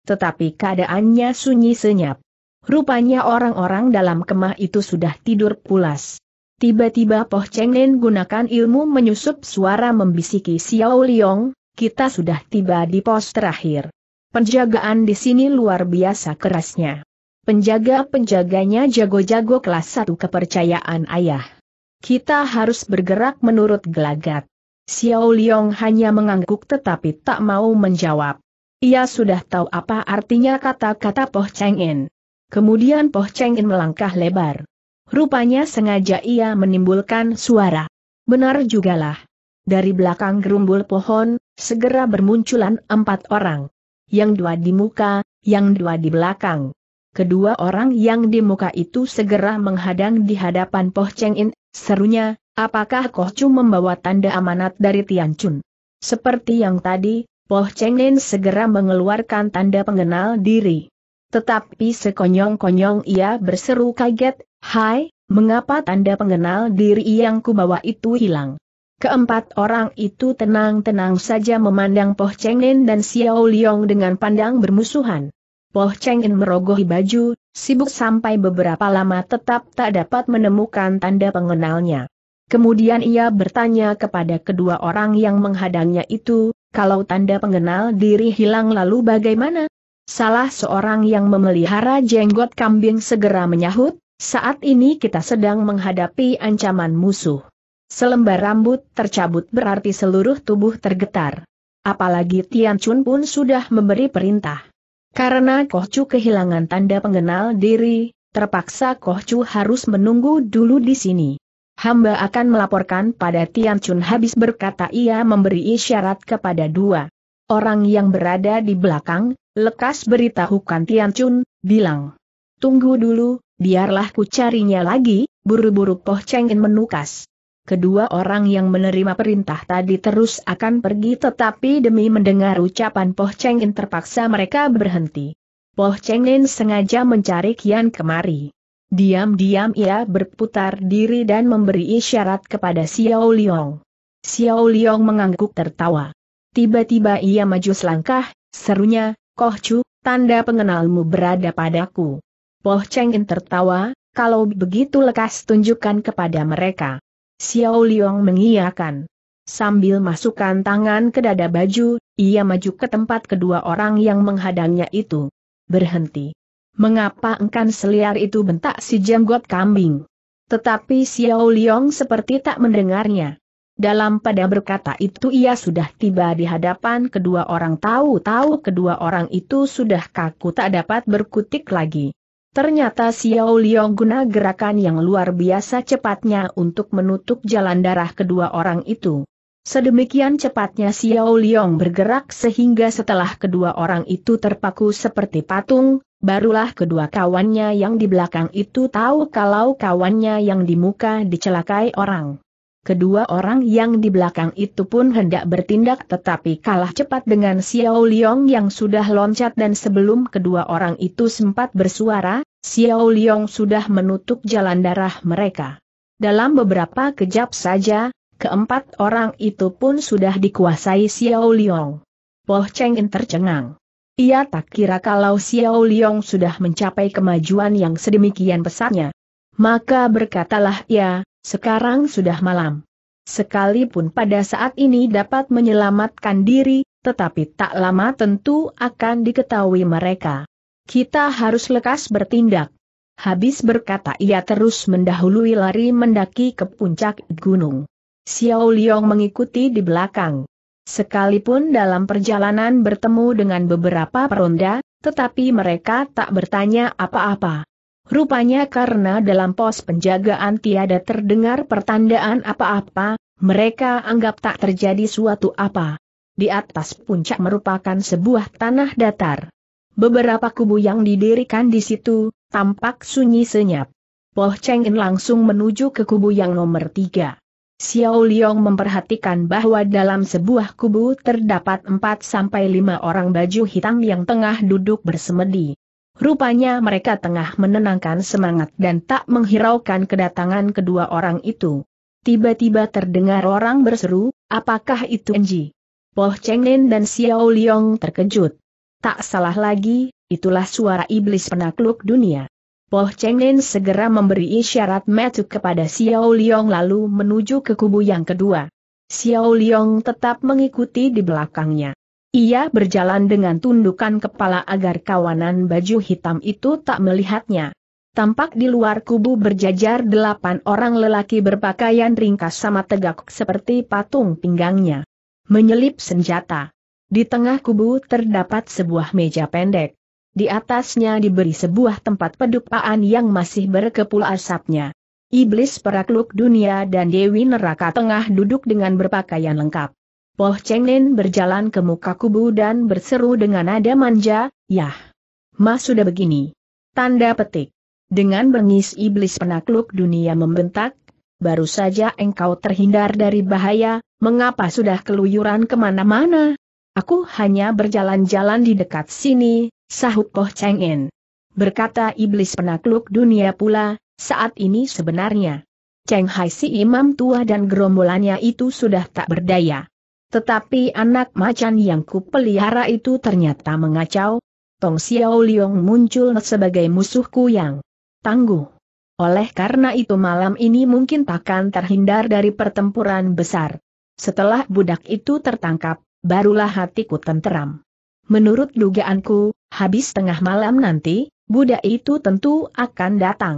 Tetapi keadaannya sunyi senyap. Rupanya orang-orang dalam kemah itu sudah tidur pulas. Tiba-tiba Poh Cheng Nen gunakan ilmu menyusup suara membisiki Xiao Liong, kita sudah tiba di pos terakhir. Penjagaan di sini luar biasa kerasnya. Penjaga-penjaganya jago-jago kelas satu kepercayaan ayah. Kita harus bergerak menurut gelagat. Xiao Liong hanya mengangguk tetapi tak mau menjawab. Ia sudah tahu apa artinya kata-kata Poh Cheng In. Kemudian Poh Cheng In melangkah lebar. Rupanya sengaja ia menimbulkan suara. Benar jugalah. Dari belakang gerumbul pohon, segera bermunculan empat orang. Yang dua di muka, yang dua di belakang. Kedua orang yang di muka itu segera menghadang di hadapan Poh Cheng In, serunya, Apakah Koh Chu membawa tanda amanat dari Tian Chun? Seperti yang tadi, Poh Cheng Lin segera mengeluarkan tanda pengenal diri. Tetapi sekonyong-konyong ia berseru kaget, Hai, mengapa tanda pengenal diri yang kubawa itu hilang? Keempat orang itu tenang-tenang saja memandang Poh Cheng Lin dan Xiao Liong dengan pandang bermusuhan. Poh Cheng Lin merogohi baju, sibuk sampai beberapa lama tetap tak dapat menemukan tanda pengenalnya. Kemudian ia bertanya kepada kedua orang yang menghadangnya itu, kalau tanda pengenal diri hilang lalu bagaimana? Salah seorang yang memelihara jenggot kambing segera menyahut, saat ini kita sedang menghadapi ancaman musuh. Selembar rambut tercabut berarti seluruh tubuh tergetar. Apalagi Tian Chun pun sudah memberi perintah. Karena Koh Chu kehilangan tanda pengenal diri, terpaksa Koh Chu harus menunggu dulu di sini hamba akan melaporkan pada Tian Chun habis berkata ia memberi isyarat kepada dua orang yang berada di belakang, lekas beritahukan Tian Chun, bilang. Tunggu dulu, biarlah ku carinya lagi, buru-buru Poh Cheng In menukas. Kedua orang yang menerima perintah tadi terus akan pergi tetapi demi mendengar ucapan Poh Cheng In terpaksa mereka berhenti. Poh Cheng In sengaja mencari Kian kemari. Diam-diam ia berputar diri dan memberi isyarat kepada Xiao Liang. Xiao Liang mengangguk tertawa. Tiba-tiba ia maju selangkah, serunya, Koh Chu, tanda pengenalmu berada padaku. Poh Cheng tertawa, kalau begitu lekas tunjukkan kepada mereka. Xiao Liang mengiyakan. Sambil masukkan tangan ke dada baju, ia maju ke tempat kedua orang yang menghadangnya itu. Berhenti. Mengapa engkan seliar itu bentak si jenggot kambing? Tetapi Xiao Liong seperti tak mendengarnya. Dalam pada berkata itu ia sudah tiba di hadapan kedua orang tahu-tahu kedua orang itu sudah kaku tak dapat berkutik lagi. Ternyata Xiao Liong guna gerakan yang luar biasa cepatnya untuk menutup jalan darah kedua orang itu. Sedemikian cepatnya Xiao Liang bergerak sehingga setelah kedua orang itu terpaku seperti patung, barulah kedua kawannya yang di belakang itu tahu kalau kawannya yang di muka dicelakai orang. Kedua orang yang di belakang itu pun hendak bertindak tetapi kalah cepat dengan Xiao Liang yang sudah loncat dan sebelum kedua orang itu sempat bersuara, Xiao Liang sudah menutup jalan darah mereka. Dalam beberapa kejap saja, Keempat orang itu pun sudah dikuasai Xiao Liang. Po Cheng In tercengang. Ia tak kira kalau Xiao Liang sudah mencapai kemajuan yang sedemikian besarnya, Maka berkatalah ia, sekarang sudah malam. Sekalipun pada saat ini dapat menyelamatkan diri, tetapi tak lama tentu akan diketahui mereka. Kita harus lekas bertindak. Habis berkata ia terus mendahului lari mendaki ke puncak gunung. Xiao Liang mengikuti di belakang. Sekalipun dalam perjalanan bertemu dengan beberapa peronda, tetapi mereka tak bertanya apa-apa. Rupanya karena dalam pos penjagaan tiada terdengar pertandaan apa-apa, mereka anggap tak terjadi suatu apa. Di atas puncak merupakan sebuah tanah datar. Beberapa kubu yang didirikan di situ, tampak sunyi senyap. Poh Cheng In langsung menuju ke kubu yang nomor tiga. Xiao Liang memperhatikan bahwa dalam sebuah kubu terdapat 4-5 orang baju hitam yang tengah duduk bersemedi. Rupanya mereka tengah menenangkan semangat dan tak menghiraukan kedatangan kedua orang itu. Tiba-tiba terdengar orang berseru, apakah itu Enji? Poh Chengnen dan Xiao Liang terkejut. Tak salah lagi, itulah suara iblis penakluk dunia. Poh Cheng Lin segera memberi isyarat metu kepada Xiao Liang lalu menuju ke kubu yang kedua. Xiao Liang tetap mengikuti di belakangnya. Ia berjalan dengan tundukan kepala agar kawanan baju hitam itu tak melihatnya. Tampak di luar kubu berjajar delapan orang lelaki berpakaian ringkas sama tegak seperti patung pinggangnya. Menyelip senjata. Di tengah kubu terdapat sebuah meja pendek. Di atasnya diberi sebuah tempat pedupaan yang masih berkepul asapnya. Iblis perakluk dunia dan Dewi Neraka tengah duduk dengan berpakaian lengkap. Poh Lin berjalan ke muka kubu dan berseru dengan nada manja, Yah! Mas sudah begini. Tanda petik. Dengan bengis iblis penakluk dunia membentak, baru saja engkau terhindar dari bahaya, mengapa sudah keluyuran kemana-mana? Aku hanya berjalan-jalan di dekat sini, sahut Poh Cheng In. Berkata iblis penakluk dunia pula, saat ini sebenarnya. Cheng Hai si imam tua dan gerombolannya itu sudah tak berdaya. Tetapi anak macan yang kupelihara itu ternyata mengacau. Tong Xiao Liong muncul sebagai musuhku yang tangguh. Oleh karena itu malam ini mungkin takkan terhindar dari pertempuran besar. Setelah budak itu tertangkap, barulah hatiku tenteram. Menurut dugaanku, habis tengah malam nanti, budak itu tentu akan datang.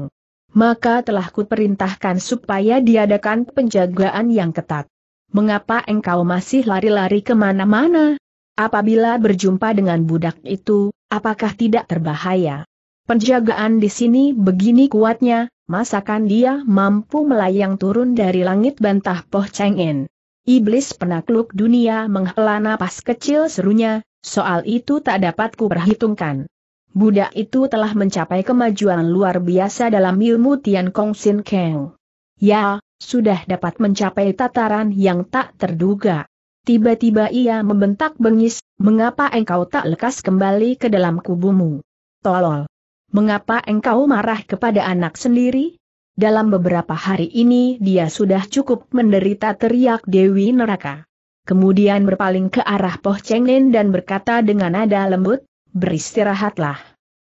Maka telah kuperintahkan supaya diadakan penjagaan yang ketat. Mengapa engkau masih lari-lari kemana-mana? Apabila berjumpa dengan budak itu, apakah tidak terbahaya? Penjagaan di sini begini kuatnya, masakan dia mampu melayang turun dari langit bantah Poh Cheng Iblis penakluk dunia menghela napas kecil serunya, soal itu tak dapat ku perhitungkan. Budak itu telah mencapai kemajuan luar biasa dalam ilmu Tian Kong Sin Keng. Ya, sudah dapat mencapai tataran yang tak terduga. Tiba-tiba ia membentak bengis, mengapa engkau tak lekas kembali ke dalam kubumu? Tolol! Mengapa engkau marah kepada anak sendiri? Dalam beberapa hari ini dia sudah cukup menderita teriak Dewi Neraka. Kemudian berpaling ke arah Poh Chengnen dan berkata dengan nada lembut, beristirahatlah.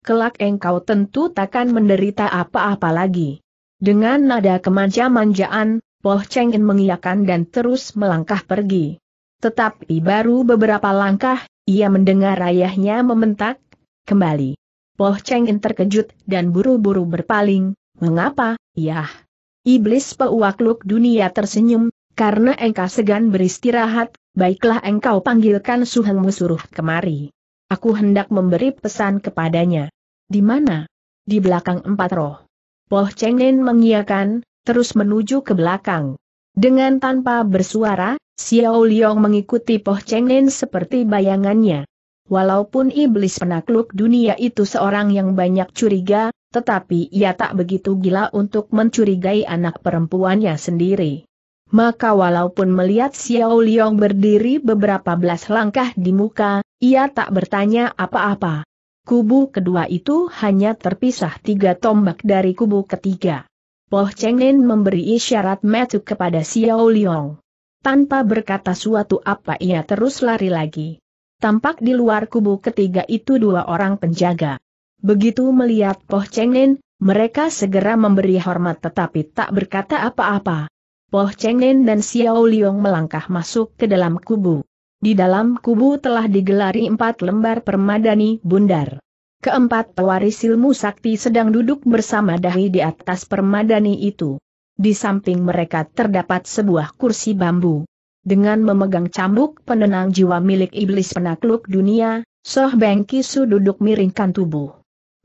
Kelak engkau tentu takkan menderita apa-apa lagi. Dengan nada kemanja-manjaan, Poh Chengnen mengiyakan dan terus melangkah pergi. Tetapi baru beberapa langkah, ia mendengar ayahnya mementak, kembali. Poh Lin terkejut dan buru-buru berpaling, mengapa, Yah! Iblis peuakluk dunia tersenyum, karena engkau segan beristirahat, baiklah engkau panggilkan suhengmu suruh kemari. Aku hendak memberi pesan kepadanya. Di mana? Di belakang empat roh. Poh Chengnen mengiakan, terus menuju ke belakang. Dengan tanpa bersuara, Xiao Liang mengikuti Poh Chengnen seperti bayangannya. Walaupun iblis penakluk dunia itu seorang yang banyak curiga, tetapi ia tak begitu gila untuk mencurigai anak perempuannya sendiri. Maka walaupun melihat Xiao Liang berdiri beberapa belas langkah di muka, ia tak bertanya apa-apa. Kubu kedua itu hanya terpisah tiga tombak dari kubu ketiga. Poh Chengnen memberi isyarat metu kepada Xiao Liang. Tanpa berkata suatu apa ia terus lari lagi. Tampak di luar kubu ketiga itu dua orang penjaga. Begitu melihat Poh Chengnen, mereka segera memberi hormat tetapi tak berkata apa-apa. Poh Chengnen dan Xiao Liong melangkah masuk ke dalam kubu. Di dalam kubu telah digelari empat lembar permadani bundar. Keempat pewaris ilmu sakti sedang duduk bersama dahi di atas permadani itu. Di samping mereka terdapat sebuah kursi bambu. Dengan memegang cambuk penenang jiwa milik iblis penakluk dunia, Soh Beng Kisu duduk miringkan tubuh.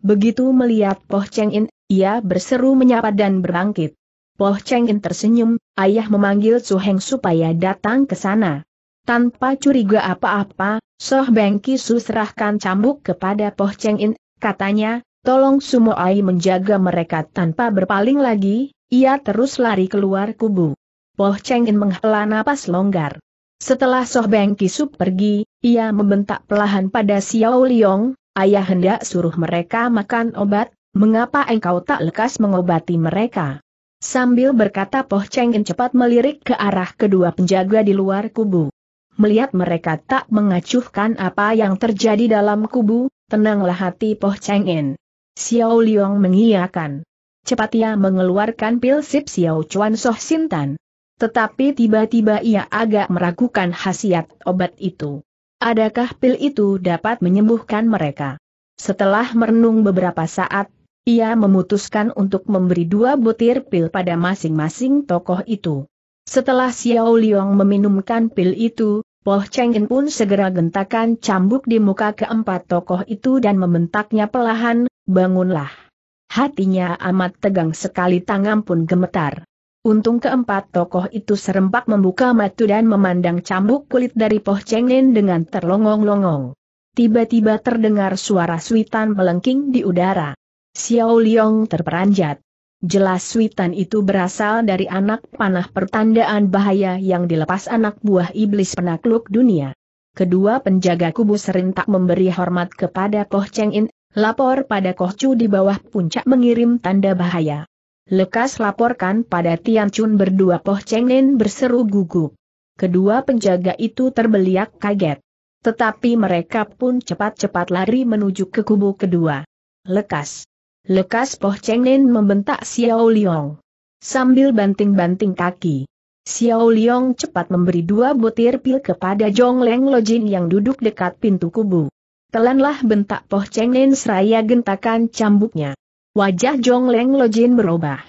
Begitu melihat Poh Cheng In, ia berseru menyapa dan berbangkit. Poh Cheng In tersenyum, ayah memanggil Su Heng supaya datang ke sana. Tanpa curiga apa-apa, Soh Beng Kisu serahkan cambuk kepada Poh Cheng In, katanya, tolong Ai menjaga mereka tanpa berpaling lagi, ia terus lari keluar kubu. Poh Cheng In menghela napas longgar. Setelah Soh Beng Kisu pergi, ia membentak pelahan pada Xiao Liong, Ayah hendak suruh mereka makan obat, mengapa engkau tak lekas mengobati mereka? Sambil berkata Poh Cheng cepat melirik ke arah kedua penjaga di luar kubu. Melihat mereka tak mengacuhkan apa yang terjadi dalam kubu, tenanglah hati Poh Cheng Xiao Liang mengiyakan. Cepat ia mengeluarkan pil sip Xiao Chuan Soh Sintan. Tetapi tiba-tiba ia agak meragukan khasiat obat itu. Adakah pil itu dapat menyembuhkan mereka? Setelah merenung beberapa saat, ia memutuskan untuk memberi dua butir pil pada masing-masing tokoh itu. Setelah Xiao Liang meminumkan pil itu, Poh Chengin pun segera gentakan cambuk di muka keempat tokoh itu dan membentaknya pelahan, bangunlah. Hatinya amat tegang sekali tangan pun gemetar. Untung keempat tokoh itu serempak membuka mata dan memandang cambuk kulit dari Poh Chengin dengan terlongong-longong. Tiba-tiba terdengar suara suitan melengking di udara. Xiao Liong terperanjat. Jelas suitan itu berasal dari anak panah pertandaan bahaya yang dilepas anak buah iblis penakluk dunia. Kedua penjaga kubu serentak memberi hormat kepada Koh Cheng In, lapor pada Koh Chu di bawah puncak mengirim tanda bahaya. Lekas laporkan pada Tian Chun berdua Poh Cheng Nen berseru gugup. Kedua penjaga itu terbeliak kaget. Tetapi mereka pun cepat-cepat lari menuju ke kubu kedua. Lekas. Lekas Poh Cheng Nen membentak Xiao Liong. Sambil banting-banting kaki. Xiao Liong cepat memberi dua butir pil kepada Jong Leng Jin yang duduk dekat pintu kubu. Telanlah bentak Poh Cheng Nen seraya gentakan cambuknya. Wajah Jong Leng Lojin berubah.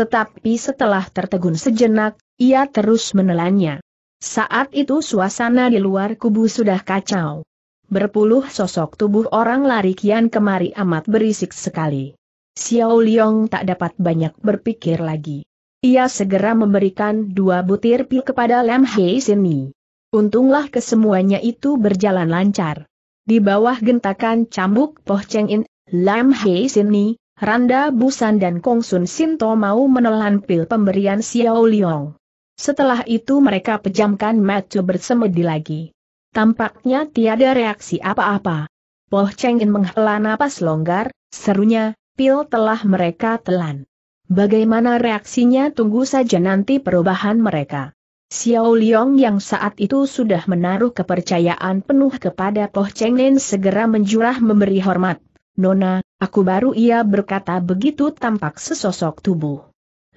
Tetapi setelah tertegun sejenak, ia terus menelannya. Saat itu suasana di luar kubu sudah kacau. Berpuluh sosok tubuh orang lari kian kemari amat berisik sekali. Xiao Liong tak dapat banyak berpikir lagi. Ia segera memberikan dua butir pil kepada Lam Hei Sini. Untunglah kesemuanya itu berjalan lancar. Di bawah gentakan cambuk Poh Cheng In, Lam Hei Sini, Randa Busan dan Kong Sun Sinto mau menelan pil pemberian Xiao Liong. Setelah itu mereka pejamkan mata bersemedi lagi. Tampaknya tiada reaksi apa-apa. Poh Cheng menghela napas longgar, serunya, pil telah mereka telan. Bagaimana reaksinya tunggu saja nanti perubahan mereka. Xiao Liong yang saat itu sudah menaruh kepercayaan penuh kepada Poh Cheng segera menjurah memberi hormat. Nona, Aku baru ia berkata begitu tampak sesosok tubuh.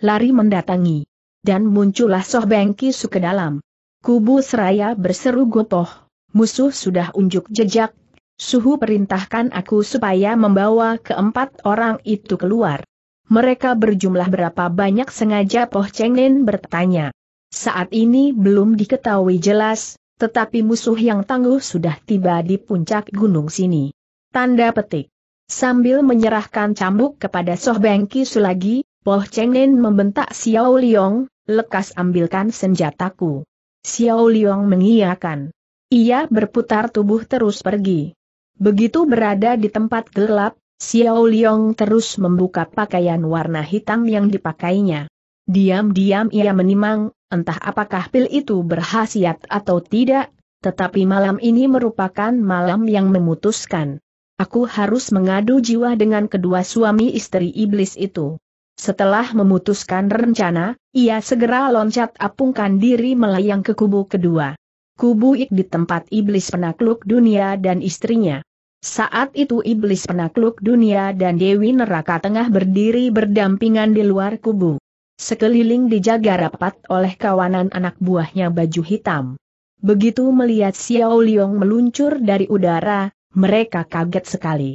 Lari mendatangi. Dan muncullah Soh Bengki Kisu ke dalam. Kubu seraya berseru gopoh. Musuh sudah unjuk jejak. Suhu perintahkan aku supaya membawa keempat orang itu keluar. Mereka berjumlah berapa banyak sengaja Poh Lin bertanya. Saat ini belum diketahui jelas, tetapi musuh yang tangguh sudah tiba di puncak gunung sini. Tanda petik. Sambil menyerahkan cambuk kepada Soh Bengki Sulagi, Poh Cheng Nen membentak Xiao Liong, lekas ambilkan senjataku. Xiao Liong mengiyakan. Ia berputar tubuh terus pergi. Begitu berada di tempat gelap, Xiao Liong terus membuka pakaian warna hitam yang dipakainya. Diam-diam ia menimang, entah apakah pil itu berhasiat atau tidak, tetapi malam ini merupakan malam yang memutuskan. Aku harus mengadu jiwa dengan kedua suami istri iblis itu. Setelah memutuskan rencana, ia segera loncat apungkan diri melayang ke kubu kedua. Kubu Ik di tempat iblis penakluk dunia dan istrinya. Saat itu iblis penakluk dunia dan Dewi Neraka tengah berdiri berdampingan di luar kubu. Sekeliling dijaga rapat oleh kawanan anak buahnya baju hitam. Begitu melihat Xiao Liong meluncur dari udara, mereka kaget sekali.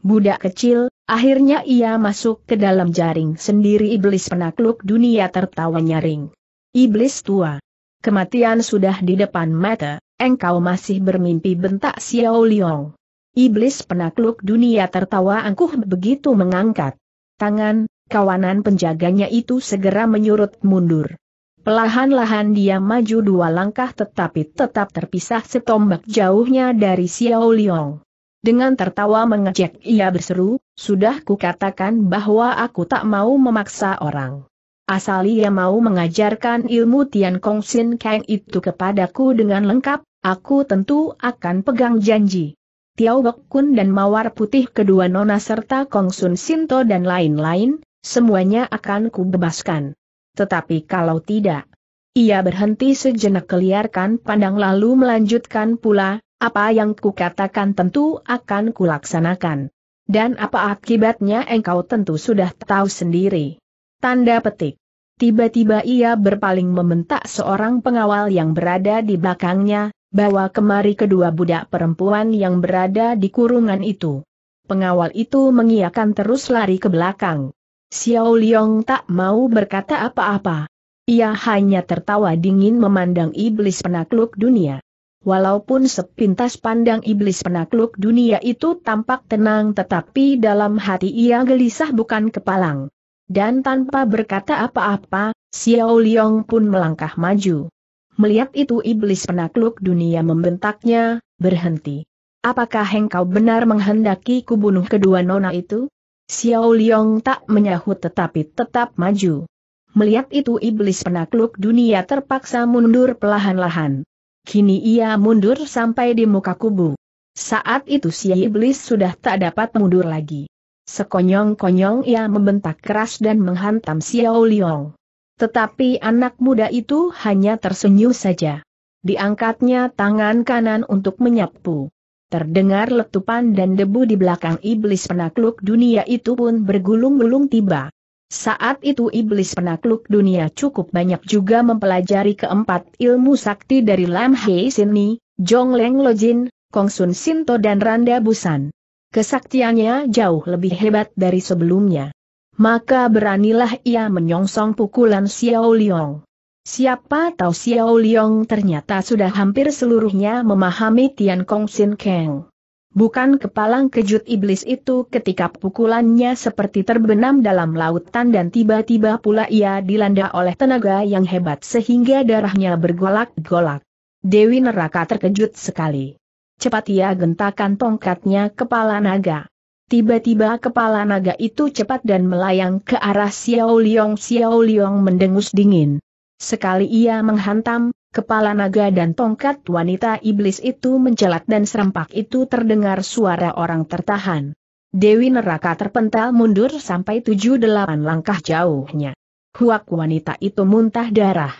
Budak kecil, akhirnya ia masuk ke dalam jaring sendiri iblis penakluk dunia tertawa nyaring. Iblis tua. Kematian sudah di depan mata, engkau masih bermimpi bentak Xiao Liong. Iblis penakluk dunia tertawa angkuh begitu mengangkat. Tangan, kawanan penjaganya itu segera menyurut mundur. Pelahan-lahan dia maju dua langkah tetapi tetap terpisah setombak jauhnya dari Xiao Liang. Dengan tertawa mengejek ia berseru, sudah kukatakan bahwa aku tak mau memaksa orang. Asal ia mau mengajarkan ilmu Tian Kong Sin Kang itu kepadaku dengan lengkap, aku tentu akan pegang janji. Tiao Bok Kun dan Mawar Putih kedua nona serta Kong Sun Sinto dan lain-lain, semuanya akan kubebaskan tetapi kalau tidak, ia berhenti sejenak keliarkan pandang lalu melanjutkan pula, apa yang kukatakan tentu akan kulaksanakan. Dan apa akibatnya engkau tentu sudah tahu sendiri. Tanda petik. Tiba-tiba ia berpaling meminta seorang pengawal yang berada di belakangnya, bawa kemari kedua budak perempuan yang berada di kurungan itu. Pengawal itu mengiakan terus lari ke belakang. Xiao Liang tak mau berkata apa-apa. Ia hanya tertawa dingin memandang iblis penakluk dunia. Walaupun sepintas pandang iblis penakluk dunia itu tampak tenang tetapi dalam hati ia gelisah bukan kepalang. Dan tanpa berkata apa-apa, Xiao Liang pun melangkah maju. Melihat itu iblis penakluk dunia membentaknya, berhenti. Apakah engkau benar menghendaki kubunuh kedua nona itu? Xiao Liang tak menyahut tetapi tetap maju. Melihat itu iblis penakluk dunia terpaksa mundur perlahan-lahan. Kini ia mundur sampai di muka kubu. Saat itu si iblis sudah tak dapat mundur lagi. Sekonyong-konyong ia membentak keras dan menghantam Xiao Liang. Tetapi anak muda itu hanya tersenyum saja. Diangkatnya tangan kanan untuk menyapu. Terdengar letupan dan debu di belakang iblis penakluk dunia itu pun bergulung-gulung tiba. Saat itu iblis penakluk dunia cukup banyak juga mempelajari keempat ilmu sakti dari Lam Hei Ni, Jong Leng Lo Jin, Kong Sun Sinto dan Randa Busan. Kesaktiannya jauh lebih hebat dari sebelumnya. Maka beranilah ia menyongsong pukulan Xiao Liang. Siapa tahu Xiao Liong ternyata sudah hampir seluruhnya memahami Tian Kong Sin Kang. Bukan kepalang kejut iblis itu ketika pukulannya seperti terbenam dalam lautan dan tiba-tiba pula ia dilanda oleh tenaga yang hebat sehingga darahnya bergolak-golak. Dewi neraka terkejut sekali. Cepat ia gentakan tongkatnya kepala naga. Tiba-tiba kepala naga itu cepat dan melayang ke arah Xiao Liong. Xiao Liong mendengus dingin. Sekali ia menghantam, kepala naga dan tongkat wanita iblis itu mencelat dan serempak itu terdengar suara orang tertahan. Dewi neraka terpental mundur sampai tujuh delapan langkah jauhnya. Huak wanita itu muntah darah.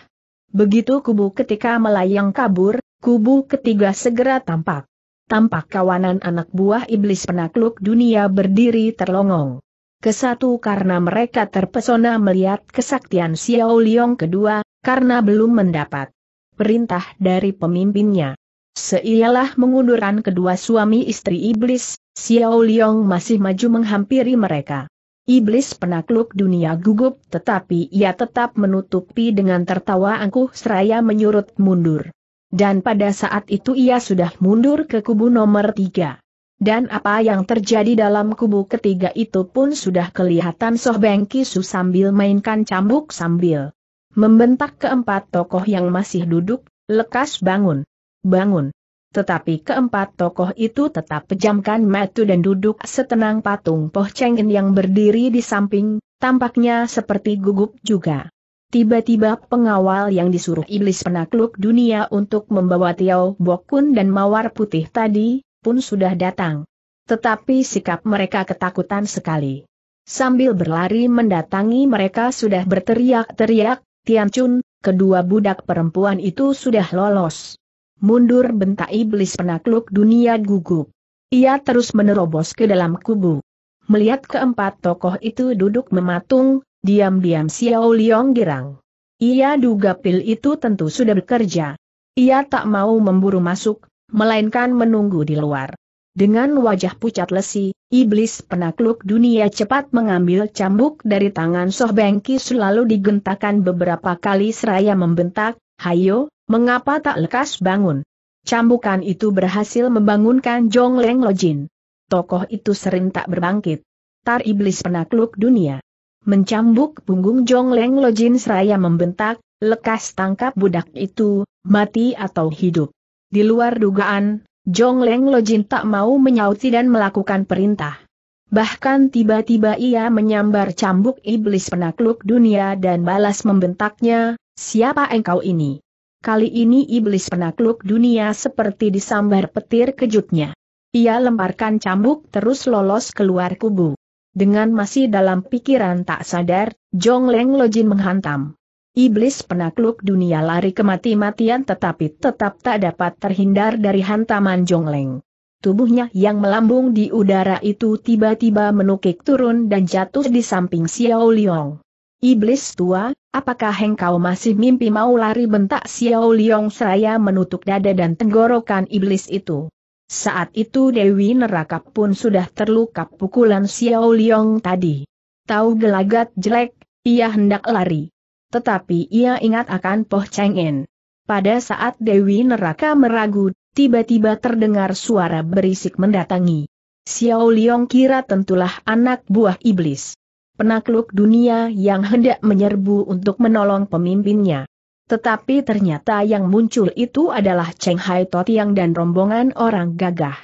Begitu kubu ketika melayang kabur, kubu ketiga segera tampak. Tampak kawanan anak buah iblis penakluk dunia berdiri terlongong. Kesatu karena mereka terpesona melihat kesaktian Xiao Liong kedua, karena belum mendapat perintah dari pemimpinnya. Seiyalah mengundurkan kedua suami istri iblis, Xiao Liang masih maju menghampiri mereka. Iblis penakluk dunia gugup tetapi ia tetap menutupi dengan tertawa angkuh seraya menyurut mundur. Dan pada saat itu ia sudah mundur ke kubu nomor tiga. Dan apa yang terjadi dalam kubu ketiga itu pun sudah kelihatan Soh Bengki Su sambil mainkan cambuk sambil Membentak keempat tokoh yang masih duduk, lekas bangun. Bangun. Tetapi keempat tokoh itu tetap pejamkan mata dan duduk setenang patung Poh Cheng yang berdiri di samping, tampaknya seperti gugup juga. Tiba-tiba pengawal yang disuruh iblis penakluk dunia untuk membawa Tiao Bokun dan Mawar Putih tadi, pun sudah datang. Tetapi sikap mereka ketakutan sekali. Sambil berlari mendatangi mereka sudah berteriak-teriak, Tian Chun, kedua budak perempuan itu sudah lolos. Mundur bentak iblis penakluk dunia gugup. Ia terus menerobos ke dalam kubu. Melihat keempat tokoh itu duduk mematung, diam-diam Xiao Liong girang. Ia duga pil itu tentu sudah bekerja. Ia tak mau memburu masuk, melainkan menunggu di luar. Dengan wajah pucat lesi, iblis penakluk dunia cepat mengambil cambuk dari tangan Soh Bengki selalu digentakan beberapa kali seraya membentak, Hayo, mengapa tak lekas bangun? Cambukan itu berhasil membangunkan Jong Leng Lojin. Tokoh itu sering tak berbangkit. Tar iblis penakluk dunia. Mencambuk punggung Jong Leng Lojin seraya membentak, lekas tangkap budak itu, mati atau hidup. Di luar dugaan, Jong Leng Lojin tak mau menyauti dan melakukan perintah. Bahkan tiba-tiba ia menyambar cambuk iblis penakluk dunia dan balas membentaknya, siapa engkau ini? Kali ini iblis penakluk dunia seperti disambar petir kejutnya. Ia lemparkan cambuk terus lolos keluar kubu. Dengan masih dalam pikiran tak sadar, Jong Leng Lojin menghantam. Iblis penakluk dunia lari ke matian tetapi tetap tak dapat terhindar dari hantaman jongleng. Tubuhnya yang melambung di udara itu tiba-tiba menukik turun dan jatuh di samping Xiao Liong. Iblis tua, apakah engkau masih mimpi mau lari bentak Xiao Liong seraya menutup dada dan tenggorokan iblis itu. Saat itu Dewi Neraka pun sudah terluka pukulan Xiao Liong tadi. Tahu gelagat jelek, ia hendak lari tetapi ia ingat akan Poh Cheng In. Pada saat Dewi Neraka meragu, tiba-tiba terdengar suara berisik mendatangi. Xiao Liong kira tentulah anak buah iblis. Penakluk dunia yang hendak menyerbu untuk menolong pemimpinnya. Tetapi ternyata yang muncul itu adalah Cheng Hai Totiang dan rombongan orang gagah.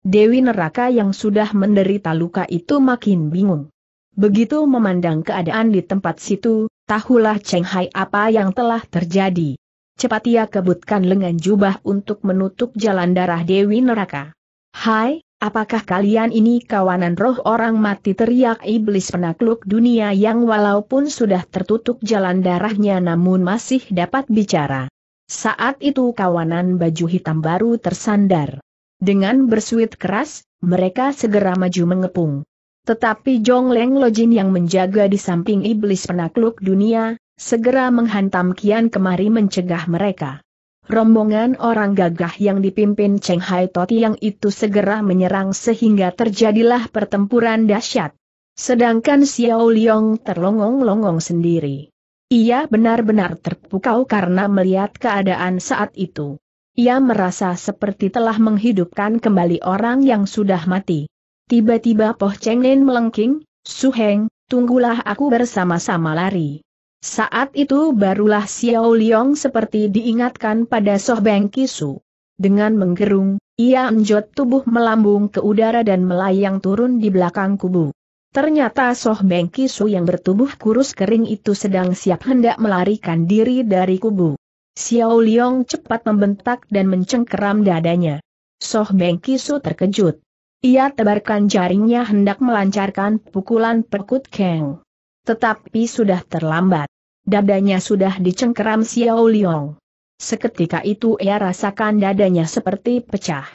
Dewi Neraka yang sudah menderita luka itu makin bingung. Begitu memandang keadaan di tempat situ, tahulah Cheng Hai apa yang telah terjadi. Cepat ia kebutkan lengan jubah untuk menutup jalan darah Dewi Neraka. Hai, apakah kalian ini kawanan roh orang mati teriak iblis penakluk dunia yang walaupun sudah tertutup jalan darahnya namun masih dapat bicara. Saat itu kawanan baju hitam baru tersandar. Dengan bersuit keras, mereka segera maju mengepung. Tetapi Jong Leng Lojin yang menjaga di samping iblis penakluk dunia, segera menghantam kian kemari mencegah mereka. Rombongan orang gagah yang dipimpin Cheng Hai Toti yang itu segera menyerang sehingga terjadilah pertempuran dahsyat. Sedangkan Xiao Liong terlongong-longong sendiri. Ia benar-benar terpukau karena melihat keadaan saat itu. Ia merasa seperti telah menghidupkan kembali orang yang sudah mati. Tiba-tiba Poh Cheng Nen melengking, Suheng, tunggulah aku bersama-sama lari. Saat itu barulah Xiao Liong seperti diingatkan pada Soh Beng Kisu. Dengan menggerung, ia enjot tubuh melambung ke udara dan melayang turun di belakang kubu. Ternyata Soh Beng Kisu yang bertubuh kurus kering itu sedang siap hendak melarikan diri dari kubu. Xiao Liong cepat membentak dan mencengkeram dadanya. Soh Beng Kisu terkejut. Ia tebarkan jaringnya hendak melancarkan pukulan perkut Kang. Tetapi sudah terlambat. Dadanya sudah dicengkeram Xiao Liang. Seketika itu ia rasakan dadanya seperti pecah.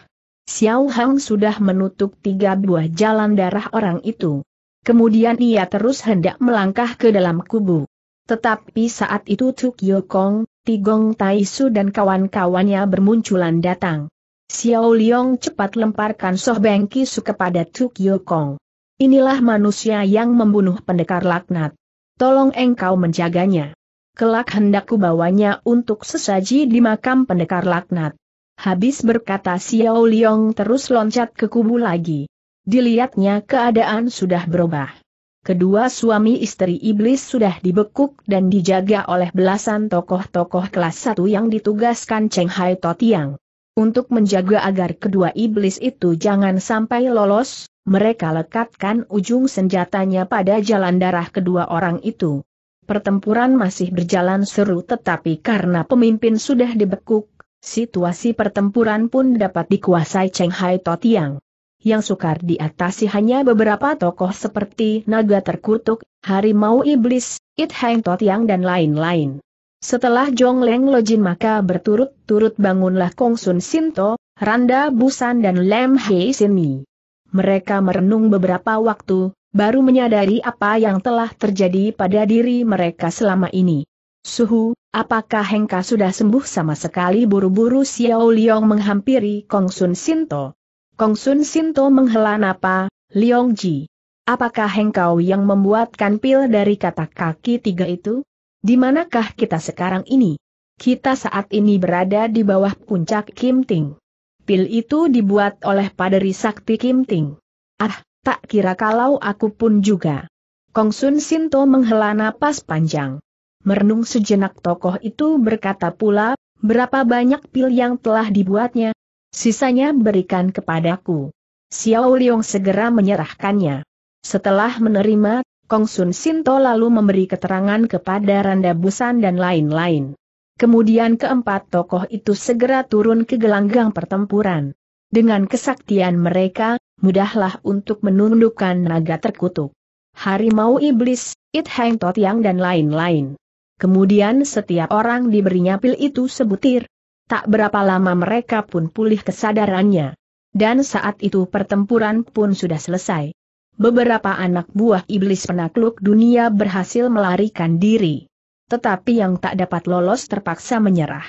Xiao Hang sudah menutup tiga buah jalan darah orang itu. Kemudian ia terus hendak melangkah ke dalam kubu. Tetapi saat itu Tuk Yokong, Tigong Taisu dan kawan-kawannya bermunculan datang. Xiao Liong cepat lemparkan Soh Beng Kisu kepada Tuk Yokong. Inilah manusia yang membunuh pendekar laknat. Tolong engkau menjaganya. Kelak hendakku bawanya untuk sesaji di makam pendekar laknat. Habis berkata Xiao Liong terus loncat ke kubu lagi. Dilihatnya keadaan sudah berubah. Kedua suami istri iblis sudah dibekuk dan dijaga oleh belasan tokoh-tokoh kelas satu yang ditugaskan Cheng Hai Totiang. Untuk menjaga agar kedua iblis itu jangan sampai lolos, mereka lekatkan ujung senjatanya pada jalan darah kedua orang itu. Pertempuran masih berjalan seru tetapi karena pemimpin sudah dibekuk, situasi pertempuran pun dapat dikuasai Cheng Hai Totiang. Yang sukar diatasi hanya beberapa tokoh seperti naga terkutuk, harimau iblis, It Hang Totiang dan lain-lain. Setelah Jong Leng Lojin maka berturut-turut bangunlah Kong Sun Sinto, Randa Busan dan Lem Hei Sini. Mereka merenung beberapa waktu, baru menyadari apa yang telah terjadi pada diri mereka selama ini. Suhu, apakah Hengka sudah sembuh sama sekali buru-buru Xiao Liong menghampiri Kong Sun Sinto? Kong Sun Sinto menghela napa, Liong Ji. Apakah Hengkau yang membuatkan pil dari kata kaki tiga itu? Di manakah kita sekarang ini? Kita saat ini berada di bawah puncak Kim Ting. Pil itu dibuat oleh Paderi Sakti Kim Ting. Ah, tak kira kalau aku pun juga. Kong Sun Sinto menghela napas panjang. Merenung sejenak tokoh itu berkata pula, berapa banyak pil yang telah dibuatnya? Sisanya berikan kepadaku. Xiao Liong segera menyerahkannya. Setelah menerima, Kong Sun Sinto lalu memberi keterangan kepada Randa Busan dan lain-lain. Kemudian keempat tokoh itu segera turun ke gelanggang pertempuran. Dengan kesaktian mereka, mudahlah untuk menundukkan naga terkutuk. Harimau Iblis, It Hang Yang dan lain-lain. Kemudian setiap orang diberinya pil itu sebutir. Tak berapa lama mereka pun pulih kesadarannya. Dan saat itu pertempuran pun sudah selesai beberapa anak buah iblis penakluk dunia berhasil melarikan diri. Tetapi yang tak dapat lolos terpaksa menyerah.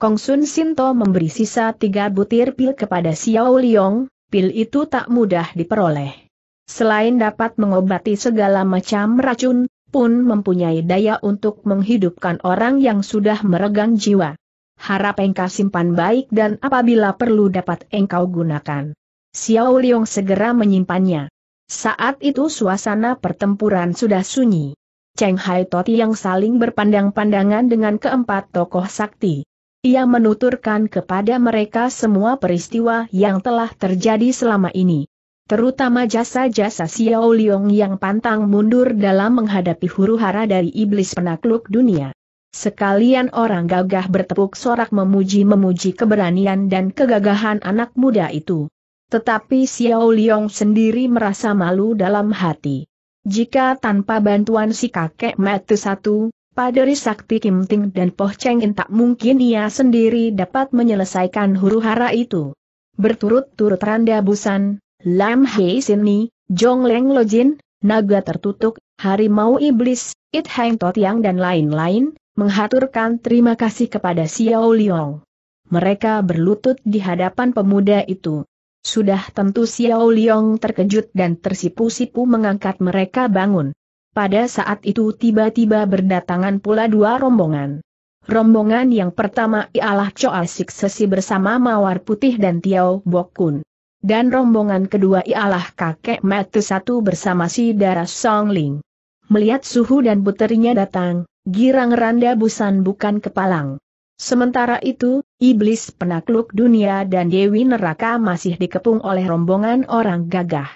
Kong Sun Sinto memberi sisa tiga butir pil kepada Xiao Liong, pil itu tak mudah diperoleh. Selain dapat mengobati segala macam racun, pun mempunyai daya untuk menghidupkan orang yang sudah meregang jiwa. Harap engkau simpan baik dan apabila perlu dapat engkau gunakan. Xiao Liong segera menyimpannya. Saat itu suasana pertempuran sudah sunyi. Cheng Hai Toti yang saling berpandang-pandangan dengan keempat tokoh sakti. Ia menuturkan kepada mereka semua peristiwa yang telah terjadi selama ini. Terutama jasa-jasa Xiao Liong yang pantang mundur dalam menghadapi huru-hara dari iblis penakluk dunia. Sekalian orang gagah bertepuk sorak memuji-memuji keberanian dan kegagahan anak muda itu. Tetapi Xiao Liong sendiri merasa malu dalam hati. Jika tanpa bantuan si kakek mati satu, Paderi Sakti Kim Ting dan Poh Cheng In tak mungkin ia sendiri dapat menyelesaikan huru hara itu. Berturut-turut randa busan, Lam Hei Sin Ni, Jong Leng Jin, Naga Tertutup, Harimau Iblis, It Hang Yang dan lain-lain, menghaturkan terima kasih kepada Xiao Liong. Mereka berlutut di hadapan pemuda itu. Sudah tentu Xiao Liong terkejut dan tersipu-sipu mengangkat mereka bangun. Pada saat itu tiba-tiba berdatangan pula dua rombongan. Rombongan yang pertama ialah Choa Asik Sesi bersama Mawar Putih dan Tiao Bokun. Dan rombongan kedua ialah kakek Matu satu bersama si Dara Ling. Melihat suhu dan puterinya datang, girang randa busan bukan kepalang. Sementara itu, iblis penakluk dunia dan Dewi Neraka masih dikepung oleh rombongan orang gagah.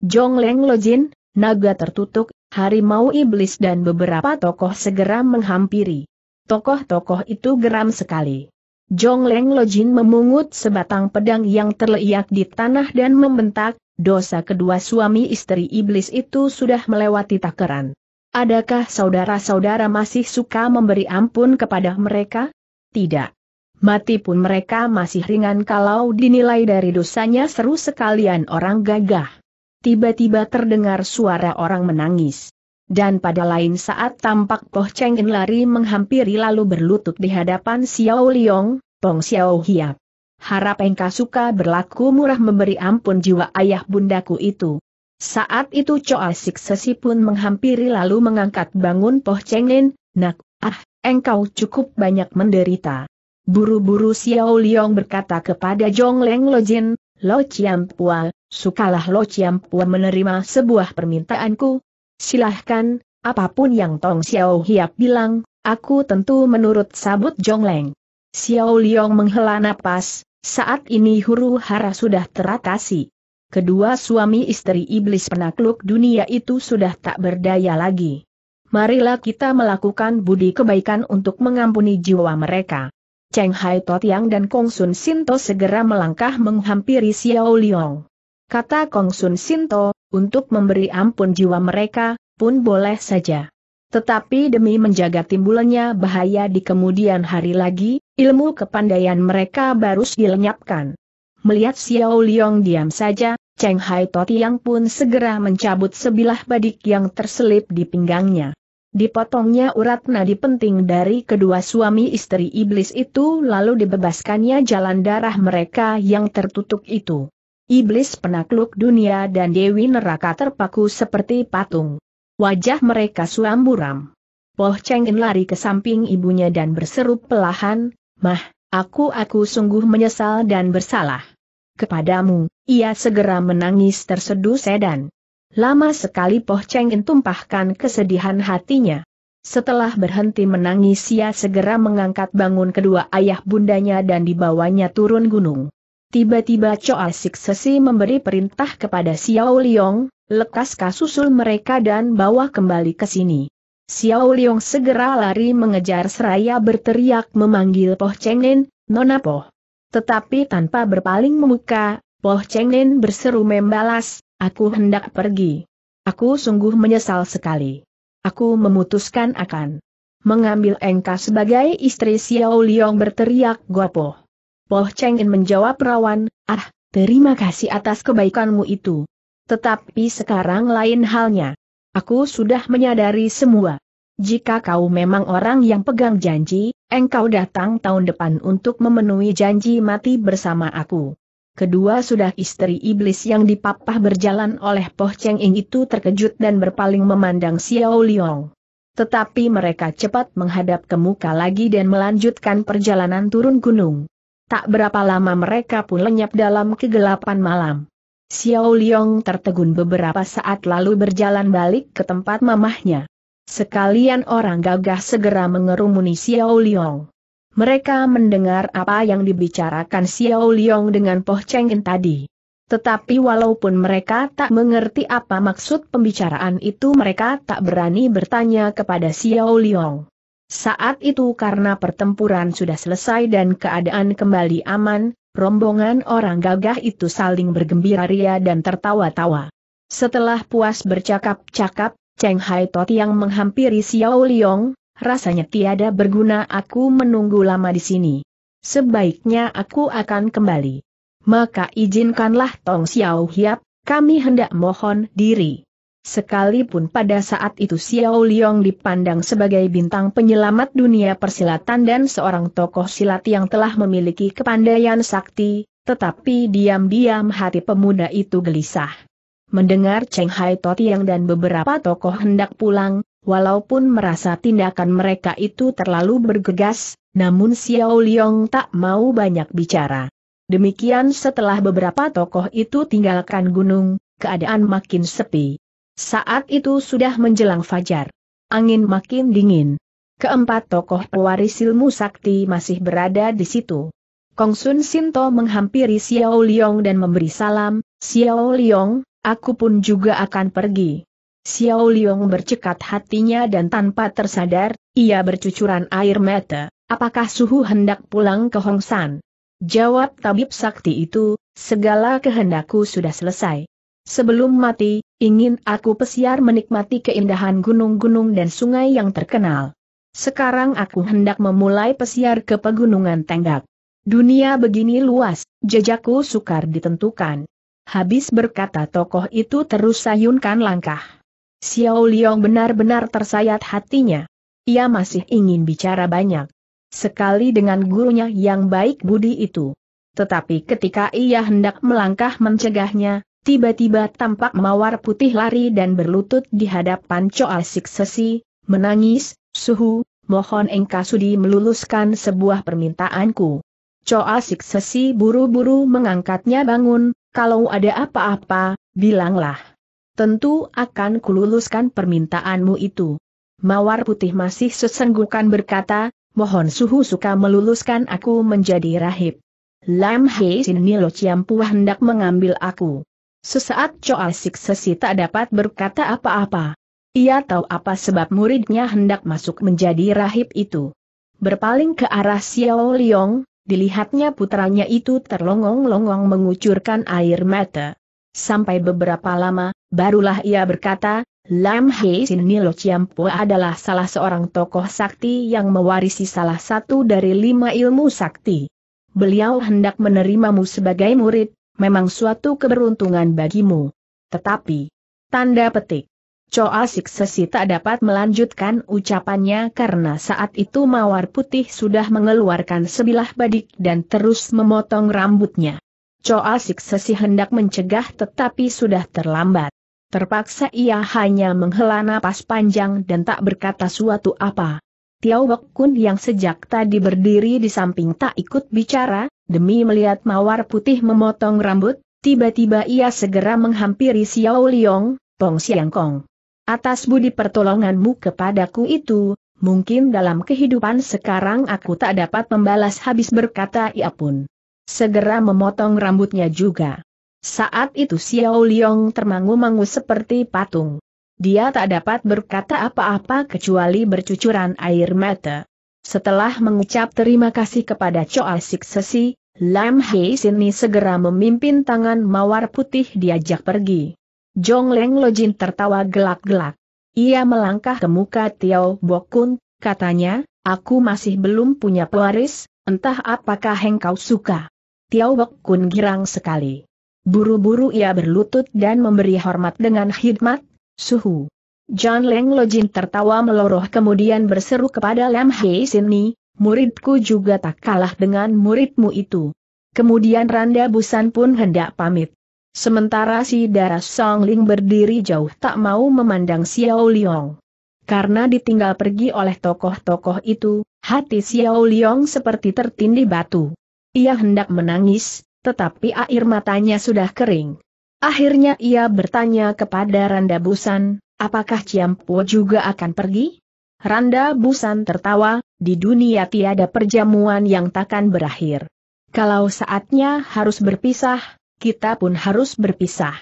Jong Jongleng Lojin, naga tertutup, harimau iblis dan beberapa tokoh segera menghampiri. Tokoh-tokoh itu geram sekali. Jong Jongleng Lojin memungut sebatang pedang yang terleiak di tanah dan membentak, dosa kedua suami istri iblis itu sudah melewati takaran. Adakah saudara-saudara masih suka memberi ampun kepada mereka? tidak. Mati pun mereka masih ringan kalau dinilai dari dosanya seru sekalian orang gagah. Tiba-tiba terdengar suara orang menangis. Dan pada lain saat tampak Poh Cheng In lari menghampiri lalu berlutut di hadapan Xiao Liong, Pong Xiao Hiap. Harap engkau suka berlaku murah memberi ampun jiwa ayah bundaku itu. Saat itu Choa Sik Sesi pun menghampiri lalu mengangkat bangun Poh Cheng In, nak, ah, engkau cukup banyak menderita. Buru-buru Xiao Liang berkata kepada Jong Leng Lo Jin, Lo Pua, sukalah Lo Pua menerima sebuah permintaanku. Silahkan, apapun yang Tong Xiao Hiap bilang, aku tentu menurut sabut Jong Leng. Xiao Liang menghela napas, saat ini huru hara sudah teratasi. Kedua suami istri iblis penakluk dunia itu sudah tak berdaya lagi marilah kita melakukan budi kebaikan untuk mengampuni jiwa mereka. Cheng Hai Totiang dan Kong Sun Sinto segera melangkah menghampiri Xiao Liang. Kata Kong Sun Sinto, untuk memberi ampun jiwa mereka, pun boleh saja. Tetapi demi menjaga timbulannya bahaya di kemudian hari lagi, ilmu kepandaian mereka baru dilenyapkan. Melihat Xiao Liang diam saja, Cheng Hai Totiang pun segera mencabut sebilah badik yang terselip di pinggangnya. Dipotongnya urat nadi penting dari kedua suami istri iblis itu lalu dibebaskannya jalan darah mereka yang tertutup itu. Iblis penakluk dunia dan Dewi neraka terpaku seperti patung. Wajah mereka suam buram. Poh Cheng lari ke samping ibunya dan berseru pelahan, Mah, aku-aku sungguh menyesal dan bersalah kepadamu, ia segera menangis terseduh sedan. Lama sekali Poh Cheng In tumpahkan kesedihan hatinya. Setelah berhenti menangis ia segera mengangkat bangun kedua ayah bundanya dan dibawanya turun gunung. Tiba-tiba Choa Sik Sesi memberi perintah kepada Xiao Liong, lekas kasusul mereka dan bawa kembali ke sini. Xiao Liong segera lari mengejar seraya berteriak memanggil Poh Cheng In, Nona Poh. Tetapi tanpa berpaling memuka, Poh Cheng Lin berseru membalas, aku hendak pergi. Aku sungguh menyesal sekali. Aku memutuskan akan mengambil engkau sebagai istri Xiao Liong berteriak Gopo. Poh Cheng Lin menjawab rawan, ah, terima kasih atas kebaikanmu itu. Tetapi sekarang lain halnya. Aku sudah menyadari semua. Jika kau memang orang yang pegang janji, Engkau datang tahun depan untuk memenuhi janji mati bersama aku. Kedua sudah istri iblis yang dipapah berjalan oleh Poh Cheng Ing itu terkejut dan berpaling memandang Xiao Liang. Tetapi mereka cepat menghadap ke muka lagi dan melanjutkan perjalanan turun gunung. Tak berapa lama mereka pun lenyap dalam kegelapan malam. Xiao Liang tertegun beberapa saat lalu berjalan balik ke tempat mamahnya. Sekalian orang gagah segera mengerumuni Xiao Liang. Mereka mendengar apa yang dibicarakan Xiao Liang dengan Poh Cheng tadi. Tetapi walaupun mereka tak mengerti apa maksud pembicaraan itu mereka tak berani bertanya kepada Xiao Liang. Saat itu karena pertempuran sudah selesai dan keadaan kembali aman, rombongan orang gagah itu saling bergembira ria dan tertawa-tawa. Setelah puas bercakap-cakap, Cheng Hai Tot yang menghampiri Xiao Liong, rasanya tiada berguna aku menunggu lama di sini. Sebaiknya aku akan kembali. Maka izinkanlah Tong Xiao Hiap, kami hendak mohon diri. Sekalipun pada saat itu Xiao Liong dipandang sebagai bintang penyelamat dunia persilatan dan seorang tokoh silat yang telah memiliki kepandaian sakti, tetapi diam-diam hati pemuda itu gelisah. Mendengar Cheng Hai Totiang dan beberapa tokoh hendak pulang, walaupun merasa tindakan mereka itu terlalu bergegas, namun Xiao Liong tak mau banyak bicara. Demikian setelah beberapa tokoh itu tinggalkan gunung, keadaan makin sepi. Saat itu sudah menjelang fajar. Angin makin dingin. Keempat tokoh pewaris ilmu sakti masih berada di situ. Kong Sun Sinto menghampiri Xiao Liong dan memberi salam, Xiao Liong, aku pun juga akan pergi. Xiao Liong bercekat hatinya dan tanpa tersadar, ia bercucuran air mata, apakah suhu hendak pulang ke Hong San? Jawab tabib sakti itu, segala kehendakku sudah selesai. Sebelum mati, ingin aku pesiar menikmati keindahan gunung-gunung dan sungai yang terkenal. Sekarang aku hendak memulai pesiar ke pegunungan Tenggak. Dunia begini luas, jejakku sukar ditentukan. Habis berkata tokoh itu terus sayunkan langkah. Xiao Liang benar-benar tersayat hatinya. Ia masih ingin bicara banyak. Sekali dengan gurunya yang baik budi itu. Tetapi ketika ia hendak melangkah mencegahnya, tiba-tiba tampak mawar putih lari dan berlutut di hadapan Choa Siksesi, menangis, suhu, mohon engkau sudi meluluskan sebuah permintaanku. Choa Siksesi buru-buru mengangkatnya bangun, kalau ada apa-apa, bilanglah. Tentu akan kululuskan permintaanmu itu. Mawar putih masih sesenggukan berkata, mohon suhu suka meluluskan aku menjadi rahib. Lam Hei Sin Nilo Ciampu hendak mengambil aku. Sesaat Choa Sik Sesi tak dapat berkata apa-apa. Ia tahu apa sebab muridnya hendak masuk menjadi rahib itu. Berpaling ke arah Xiao Liong, dilihatnya putranya itu terlongong-longong mengucurkan air mata. Sampai beberapa lama, barulah ia berkata, Lam Hei Sin Nilo Chiampo adalah salah seorang tokoh sakti yang mewarisi salah satu dari lima ilmu sakti. Beliau hendak menerimamu sebagai murid, memang suatu keberuntungan bagimu. Tetapi, tanda petik. Choa sesi tak dapat melanjutkan ucapannya karena saat itu Mawar Putih sudah mengeluarkan sebilah badik dan terus memotong rambutnya. Choa sesi hendak mencegah tetapi sudah terlambat. Terpaksa ia hanya menghela napas panjang dan tak berkata suatu apa. Tiau Bok Kun yang sejak tadi berdiri di samping tak ikut bicara, demi melihat mawar putih memotong rambut, tiba-tiba ia segera menghampiri Xiao Liong, Pong Siang Kong. Atas budi pertolonganmu kepadaku itu, mungkin dalam kehidupan sekarang aku tak dapat membalas habis berkata ia pun. Segera memotong rambutnya juga. Saat itu Xiao Liong termangu-mangu seperti patung. Dia tak dapat berkata apa-apa kecuali bercucuran air mata. Setelah mengucap terima kasih kepada Choa Sik Sesi, Lam Hei Sini segera memimpin tangan mawar putih diajak pergi. Jong Leng Lojin tertawa gelak-gelak. Ia melangkah ke muka Tiao Bokun, katanya, aku masih belum punya pewaris, entah apakah engkau suka. Tiao Bokun girang sekali. Buru-buru ia berlutut dan memberi hormat dengan khidmat, suhu. John Leng Lojin tertawa meloroh kemudian berseru kepada Lam Hei Sini, muridku juga tak kalah dengan muridmu itu. Kemudian Randa Busan pun hendak pamit. Sementara si darah Song Ling berdiri jauh tak mau memandang Xiao Liang. Karena ditinggal pergi oleh tokoh-tokoh itu, hati Xiao Liang seperti tertindih batu. Ia hendak menangis, tetapi air matanya sudah kering. Akhirnya ia bertanya kepada Randa Busan, apakah Ciampo juga akan pergi? Randa Busan tertawa, di dunia tiada perjamuan yang takkan berakhir. Kalau saatnya harus berpisah, kita pun harus berpisah.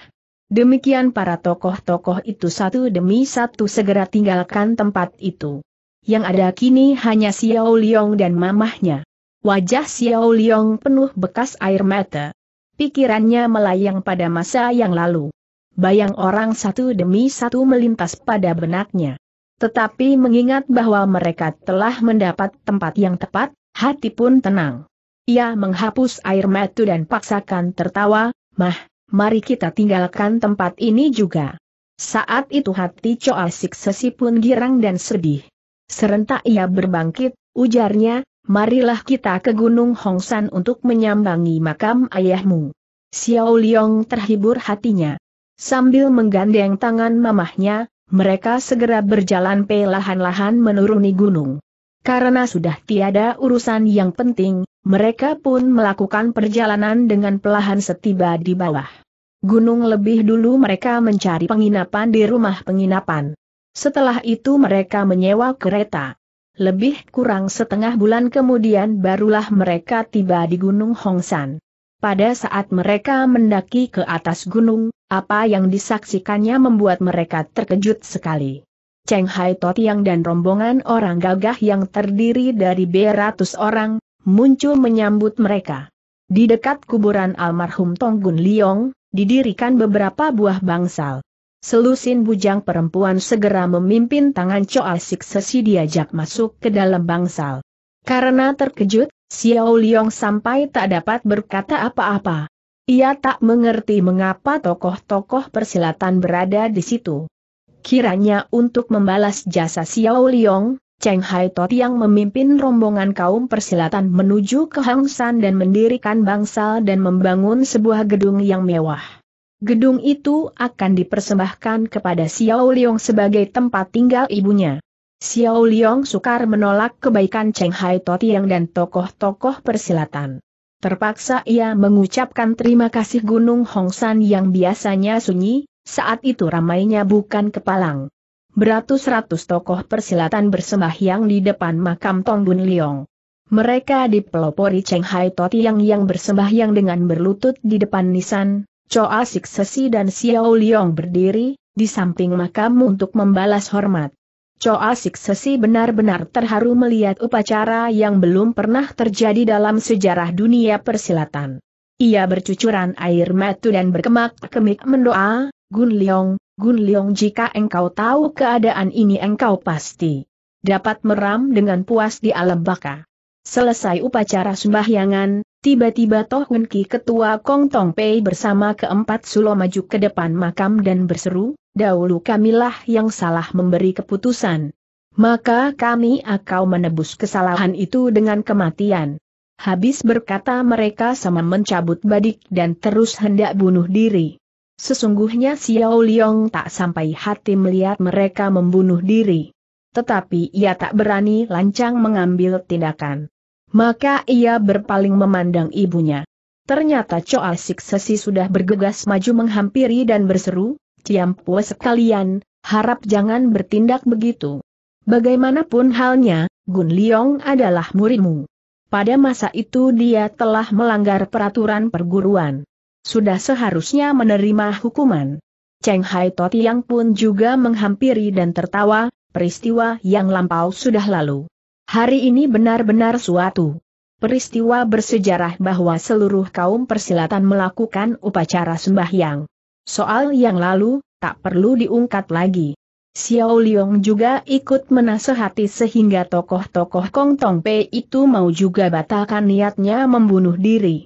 Demikian para tokoh-tokoh itu satu demi satu segera tinggalkan tempat itu. Yang ada kini hanya Xiao Liong dan mamahnya. Wajah Xiao Liong penuh bekas air mata. Pikirannya melayang pada masa yang lalu. Bayang orang satu demi satu melintas pada benaknya. Tetapi mengingat bahwa mereka telah mendapat tempat yang tepat, hati pun tenang. Ia menghapus air mata dan paksakan tertawa, Mah, mari kita tinggalkan tempat ini juga. Saat itu hati Choa Siksesi pun girang dan sedih. Serentak ia berbangkit, ujarnya, marilah kita ke Gunung Hong San untuk menyambangi makam ayahmu. Xiao Liong terhibur hatinya. Sambil menggandeng tangan mamahnya, mereka segera berjalan pelahan-lahan menuruni gunung. Karena sudah tiada urusan yang penting, mereka pun melakukan perjalanan dengan pelahan setiba di bawah gunung lebih dulu mereka mencari penginapan di rumah penginapan. Setelah itu mereka menyewa kereta. Lebih kurang setengah bulan kemudian barulah mereka tiba di Gunung Hongsan. Pada saat mereka mendaki ke atas gunung, apa yang disaksikannya membuat mereka terkejut sekali. Cheng Hai Totiang dan rombongan orang gagah yang terdiri dari beratus orang, muncul menyambut mereka. Di dekat kuburan almarhum Tonggun Liong, didirikan beberapa buah bangsal. Selusin bujang perempuan segera memimpin tangan Choa Sik Sesi diajak masuk ke dalam bangsal. Karena terkejut, Xiao Liong sampai tak dapat berkata apa-apa. Ia tak mengerti mengapa tokoh-tokoh persilatan berada di situ. Kiranya untuk membalas jasa Xiao Liong, Cheng Hai Tot yang memimpin rombongan kaum persilatan menuju ke Hang San dan mendirikan bangsal dan membangun sebuah gedung yang mewah. Gedung itu akan dipersembahkan kepada Xiao Liang sebagai tempat tinggal ibunya. Xiao Liang sukar menolak kebaikan Cheng Hai Tot yang dan tokoh-tokoh persilatan. Terpaksa ia mengucapkan terima kasih Gunung Hongsan yang biasanya sunyi, saat itu ramainya bukan kepalang beratus-ratus tokoh persilatan bersembahyang di depan makam Tong Bun Liong. Mereka dipelopori Cheng Hai Toti yang bersembahyang dengan berlutut di depan nisan, Choa Sik Sesi dan Xiao Liong berdiri, di samping makam untuk membalas hormat. Choa Sik Sesi benar-benar terharu melihat upacara yang belum pernah terjadi dalam sejarah dunia persilatan. Ia bercucuran air mata dan berkemak-kemik mendoa, Gun Liong, Gun Leong jika engkau tahu keadaan ini engkau pasti dapat meram dengan puas di alam baka. Selesai upacara sembahyangan, tiba-tiba Toh Hun Ki ketua Kong Tong Pei bersama keempat sulo maju ke depan makam dan berseru, dahulu kamilah yang salah memberi keputusan. Maka kami akan menebus kesalahan itu dengan kematian. Habis berkata mereka sama mencabut badik dan terus hendak bunuh diri. Sesungguhnya Xiao Liong tak sampai hati melihat mereka membunuh diri. Tetapi ia tak berani lancang mengambil tindakan. Maka ia berpaling memandang ibunya. Ternyata Choa Sik Sesi sudah bergegas maju menghampiri dan berseru, puas sekalian, harap jangan bertindak begitu. Bagaimanapun halnya, Gun Liong adalah muridmu. Pada masa itu dia telah melanggar peraturan perguruan sudah seharusnya menerima hukuman. Cheng Hai Totiang pun juga menghampiri dan tertawa, peristiwa yang lampau sudah lalu. Hari ini benar-benar suatu peristiwa bersejarah bahwa seluruh kaum persilatan melakukan upacara sembahyang. Soal yang lalu, tak perlu diungkap lagi. Xiao Liong juga ikut menasehati sehingga tokoh-tokoh Kong Tong Pei itu mau juga batalkan niatnya membunuh diri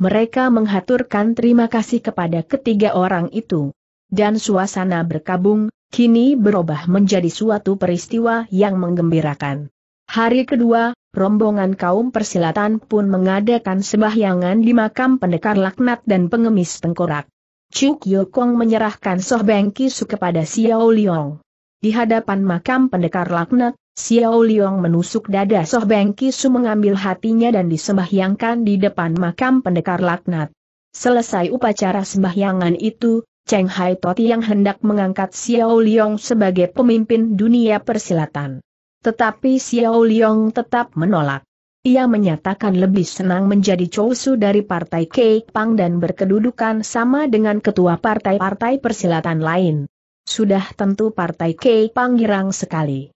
mereka menghaturkan terima kasih kepada ketiga orang itu. Dan suasana berkabung, kini berubah menjadi suatu peristiwa yang menggembirakan. Hari kedua, rombongan kaum persilatan pun mengadakan sembahyangan di makam pendekar laknat dan pengemis tengkorak. Chu Yokong menyerahkan Soh Beng Kisu kepada Xiao Liang. Di hadapan makam pendekar laknat, Xiao Liang menusuk dada Soh Beng Kisu mengambil hatinya dan disembahyangkan di depan makam pendekar laknat. Selesai upacara sembahyangan itu, Cheng Hai Toti yang hendak mengangkat Xiao Liang sebagai pemimpin dunia persilatan. Tetapi Xiao Liang tetap menolak. Ia menyatakan lebih senang menjadi cawu dari partai Kek Pang dan berkedudukan sama dengan ketua partai-partai persilatan lain. Sudah tentu partai Kek Pang girang sekali.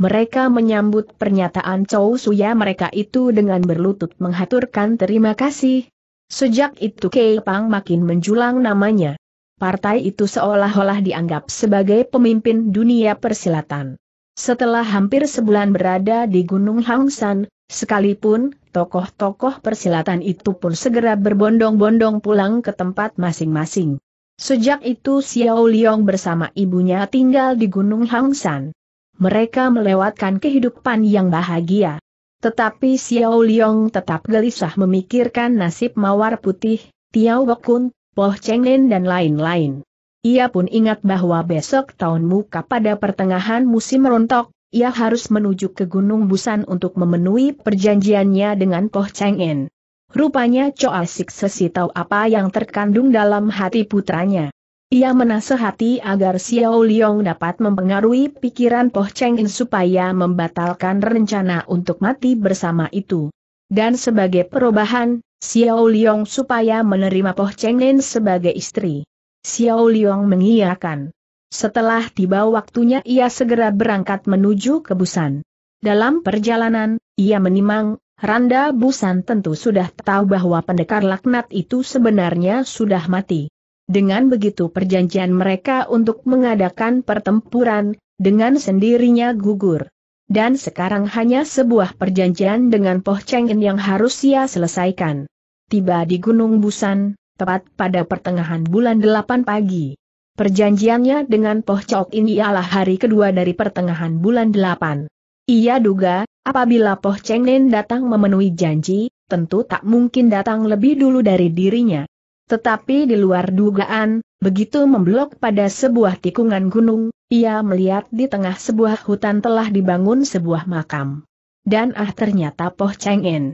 Mereka menyambut pernyataan Chow Suya mereka itu dengan berlutut menghaturkan terima kasih. Sejak itu Kei Pang makin menjulang namanya. Partai itu seolah-olah dianggap sebagai pemimpin dunia persilatan. Setelah hampir sebulan berada di Gunung Hangsan, sekalipun tokoh-tokoh persilatan itu pun segera berbondong-bondong pulang ke tempat masing-masing. Sejak itu Xiao Liang bersama ibunya tinggal di Gunung Hangsan mereka melewatkan kehidupan yang bahagia. Tetapi Xiao Liong tetap gelisah memikirkan nasib mawar putih, Tiao Bokun, Poh Chenglin dan lain-lain. Ia pun ingat bahwa besok tahun muka pada pertengahan musim rontok, ia harus menuju ke Gunung Busan untuk memenuhi perjanjiannya dengan Poh Chenglin. Rupanya Choa Sik Sesi tahu apa yang terkandung dalam hati putranya. Ia menasehati agar Xiao Liong dapat mempengaruhi pikiran Po Cheng supaya membatalkan rencana untuk mati bersama itu. Dan sebagai perubahan, Xiao Liong supaya menerima Po Cheng sebagai istri. Xiao Liong mengiyakan. Setelah tiba waktunya ia segera berangkat menuju ke Busan. Dalam perjalanan, ia menimang, Randa Busan tentu sudah tahu bahwa pendekar laknat itu sebenarnya sudah mati. Dengan begitu perjanjian mereka untuk mengadakan pertempuran, dengan sendirinya gugur. Dan sekarang hanya sebuah perjanjian dengan Poh Cheng yang harus ia selesaikan. Tiba di Gunung Busan, tepat pada pertengahan bulan 8 pagi. Perjanjiannya dengan Poh Chok ini ialah hari kedua dari pertengahan bulan 8. Ia duga, apabila Poh Cheng datang memenuhi janji, tentu tak mungkin datang lebih dulu dari dirinya. Tetapi di luar dugaan, begitu memblok pada sebuah tikungan gunung, ia melihat di tengah sebuah hutan telah dibangun sebuah makam. Dan ah ternyata Poh Cheng En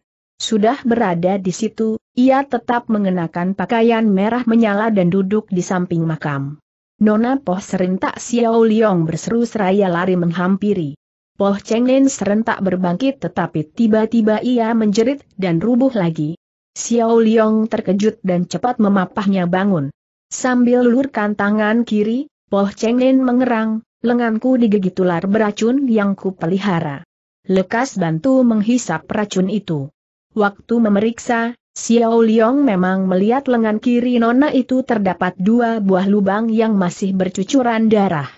Sudah berada di situ, ia tetap mengenakan pakaian merah menyala dan duduk di samping makam. Nona Poh serentak Xiao Liong berseru seraya lari menghampiri. Poh Cheng En serentak berbangkit tetapi tiba-tiba ia menjerit dan rubuh lagi. Xiao Liang terkejut dan cepat memapahnya bangun. Sambil lurkan tangan kiri, Poh Chengin mengerang, lenganku digigit ular beracun yang kupelihara. Lekas bantu menghisap racun itu. Waktu memeriksa, Xiao Liang memang melihat lengan kiri Nona itu terdapat dua buah lubang yang masih bercucuran darah.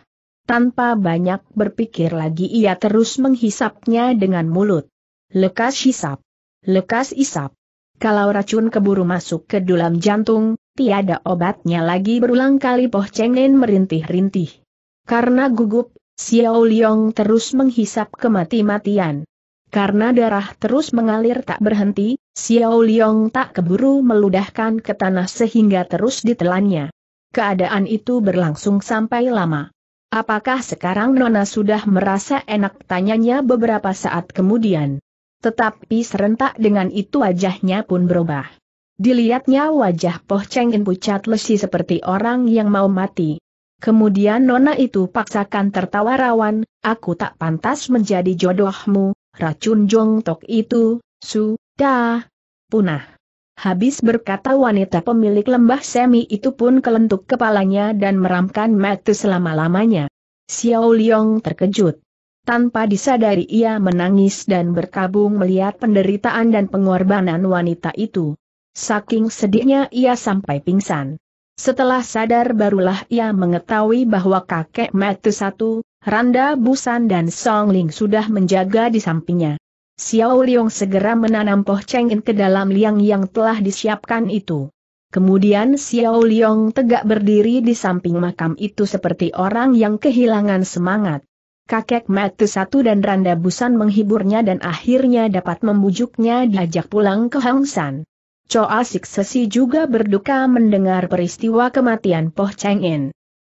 Tanpa banyak berpikir lagi ia terus menghisapnya dengan mulut. Lekas hisap. Lekas isap. Kalau racun keburu masuk ke dalam jantung, tiada obatnya lagi berulang kali Poh Cheng Nen merintih-rintih. Karena gugup, Xiao Liong terus menghisap kemati-matian. Karena darah terus mengalir tak berhenti, Xiao Liong tak keburu meludahkan ke tanah sehingga terus ditelannya. Keadaan itu berlangsung sampai lama. Apakah sekarang Nona sudah merasa enak tanyanya beberapa saat kemudian? Tetapi serentak dengan itu wajahnya pun berubah. Dilihatnya wajah Poh Cheng In pucat lesi seperti orang yang mau mati. Kemudian nona itu paksakan tertawa rawan, aku tak pantas menjadi jodohmu, racun tok itu, sudah punah. Habis berkata wanita pemilik lembah semi itu pun kelentuk kepalanya dan meramkan mata selama-lamanya. Xiao Liong terkejut. Tanpa disadari ia menangis dan berkabung melihat penderitaan dan pengorbanan wanita itu. Saking sedihnya ia sampai pingsan. Setelah sadar barulah ia mengetahui bahwa kakek Metu satu, Randa Busan dan Song Ling sudah menjaga di sampingnya. Xiao Liong segera menanam poh cengin ke dalam liang yang telah disiapkan itu. Kemudian Xiao Liong tegak berdiri di samping makam itu seperti orang yang kehilangan semangat. Kakek Matu Satu dan Randa Busan menghiburnya dan akhirnya dapat membujuknya diajak pulang ke Hang San. Choa Sesi juga berduka mendengar peristiwa kematian Poh Cheng In.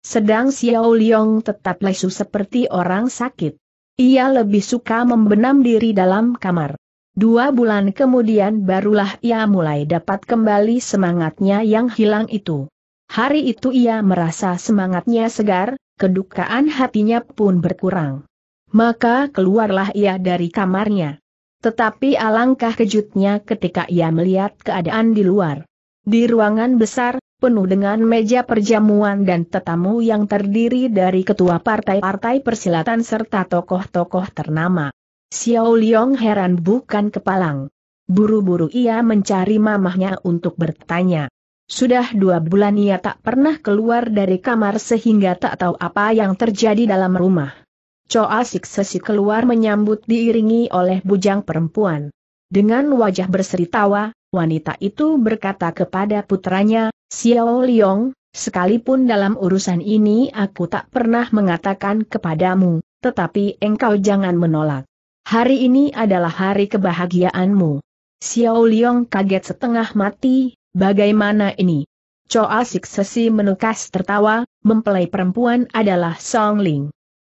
Sedang Xiao Liong tetap lesu seperti orang sakit. Ia lebih suka membenam diri dalam kamar. Dua bulan kemudian barulah ia mulai dapat kembali semangatnya yang hilang itu. Hari itu ia merasa semangatnya segar, kedukaan hatinya pun berkurang. Maka keluarlah ia dari kamarnya. Tetapi alangkah kejutnya ketika ia melihat keadaan di luar. Di ruangan besar, penuh dengan meja perjamuan dan tetamu yang terdiri dari ketua partai-partai persilatan serta tokoh-tokoh ternama. Xiao Liong heran bukan kepalang. Buru-buru ia mencari mamahnya untuk bertanya. Sudah dua bulan ia tak pernah keluar dari kamar sehingga tak tahu apa yang terjadi dalam rumah. Coa Sik Sesi keluar menyambut diiringi oleh bujang perempuan. Dengan wajah berseri tawa, wanita itu berkata kepada putranya, Xiao Liong, sekalipun dalam urusan ini aku tak pernah mengatakan kepadamu, tetapi engkau jangan menolak. Hari ini adalah hari kebahagiaanmu. Xiao Liong kaget setengah mati, Bagaimana ini? Choa Siksesi menukas tertawa, mempelai perempuan adalah Song Ling.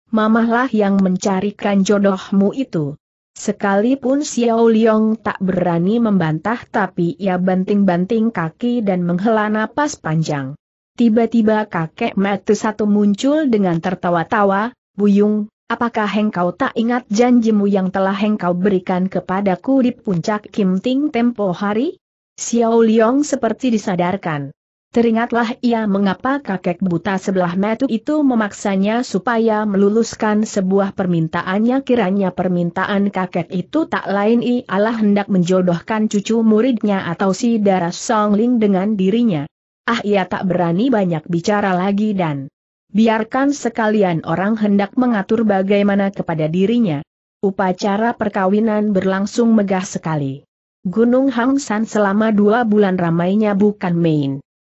Mamahlah yang mencarikan jodohmu itu. Sekalipun Xiao Liong tak berani membantah tapi ia banting-banting kaki dan menghela napas panjang. Tiba-tiba kakek mata satu muncul dengan tertawa-tawa, Buyung, apakah engkau tak ingat janjimu yang telah engkau berikan kepadaku di puncak Kim Ting tempo hari? Xiao Liang seperti disadarkan. Teringatlah ia mengapa kakek buta sebelah metu itu memaksanya supaya meluluskan sebuah permintaannya kiranya permintaan kakek itu tak lain ialah hendak menjodohkan cucu muridnya atau si darah Songling dengan dirinya. Ah ia tak berani banyak bicara lagi dan biarkan sekalian orang hendak mengatur bagaimana kepada dirinya. Upacara perkawinan berlangsung megah sekali. Gunung Hang San selama dua bulan ramainya bukan main.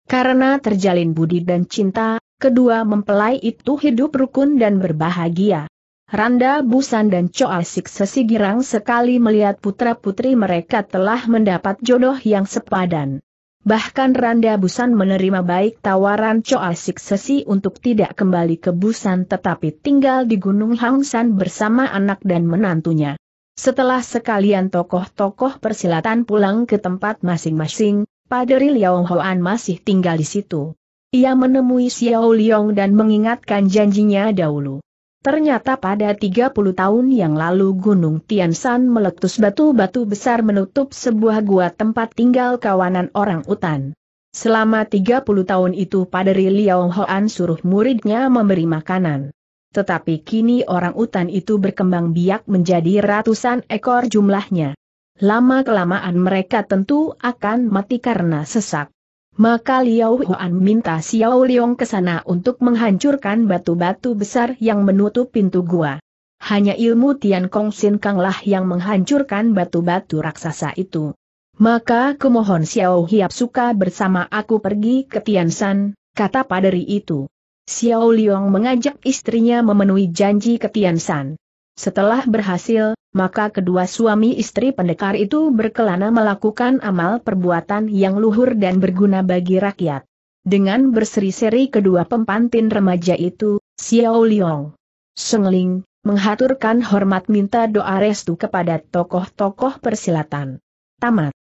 Karena terjalin budi dan cinta, kedua mempelai itu hidup rukun dan berbahagia. Randa Busan dan Coasik Sik sesigirang sekali melihat putra-putri mereka telah mendapat jodoh yang sepadan. Bahkan Randa Busan menerima baik tawaran Coasik Sik Sesi untuk tidak kembali ke Busan tetapi tinggal di Gunung Hang San bersama anak dan menantunya. Setelah sekalian tokoh-tokoh persilatan pulang ke tempat masing-masing, Padri Liao Hoan masih tinggal di situ. Ia menemui Xiao Liong dan mengingatkan janjinya dahulu. Ternyata pada 30 tahun yang lalu Gunung Tiansan meletus batu-batu besar menutup sebuah gua tempat tinggal kawanan orang utan. Selama 30 tahun itu Padri Liao Hoan suruh muridnya memberi makanan. Tetapi kini orang utan itu berkembang biak menjadi ratusan ekor jumlahnya. Lama-kelamaan mereka tentu akan mati karena sesak. Maka Liao Huan minta Xiao Liong ke sana untuk menghancurkan batu-batu besar yang menutup pintu gua. Hanya ilmu Tian Kong Sin Kang lah yang menghancurkan batu-batu raksasa itu. Maka kumohon Xiao Hiap suka bersama aku pergi ke Tian San, kata paderi itu. Xiao Liang mengajak istrinya memenuhi janji ke Tian San. Setelah berhasil, maka kedua suami istri pendekar itu berkelana melakukan amal perbuatan yang luhur dan berguna bagi rakyat. Dengan berseri-seri kedua pempantin remaja itu, Xiao Liang, Sengling, menghaturkan hormat minta doa restu kepada tokoh-tokoh persilatan. Tamat.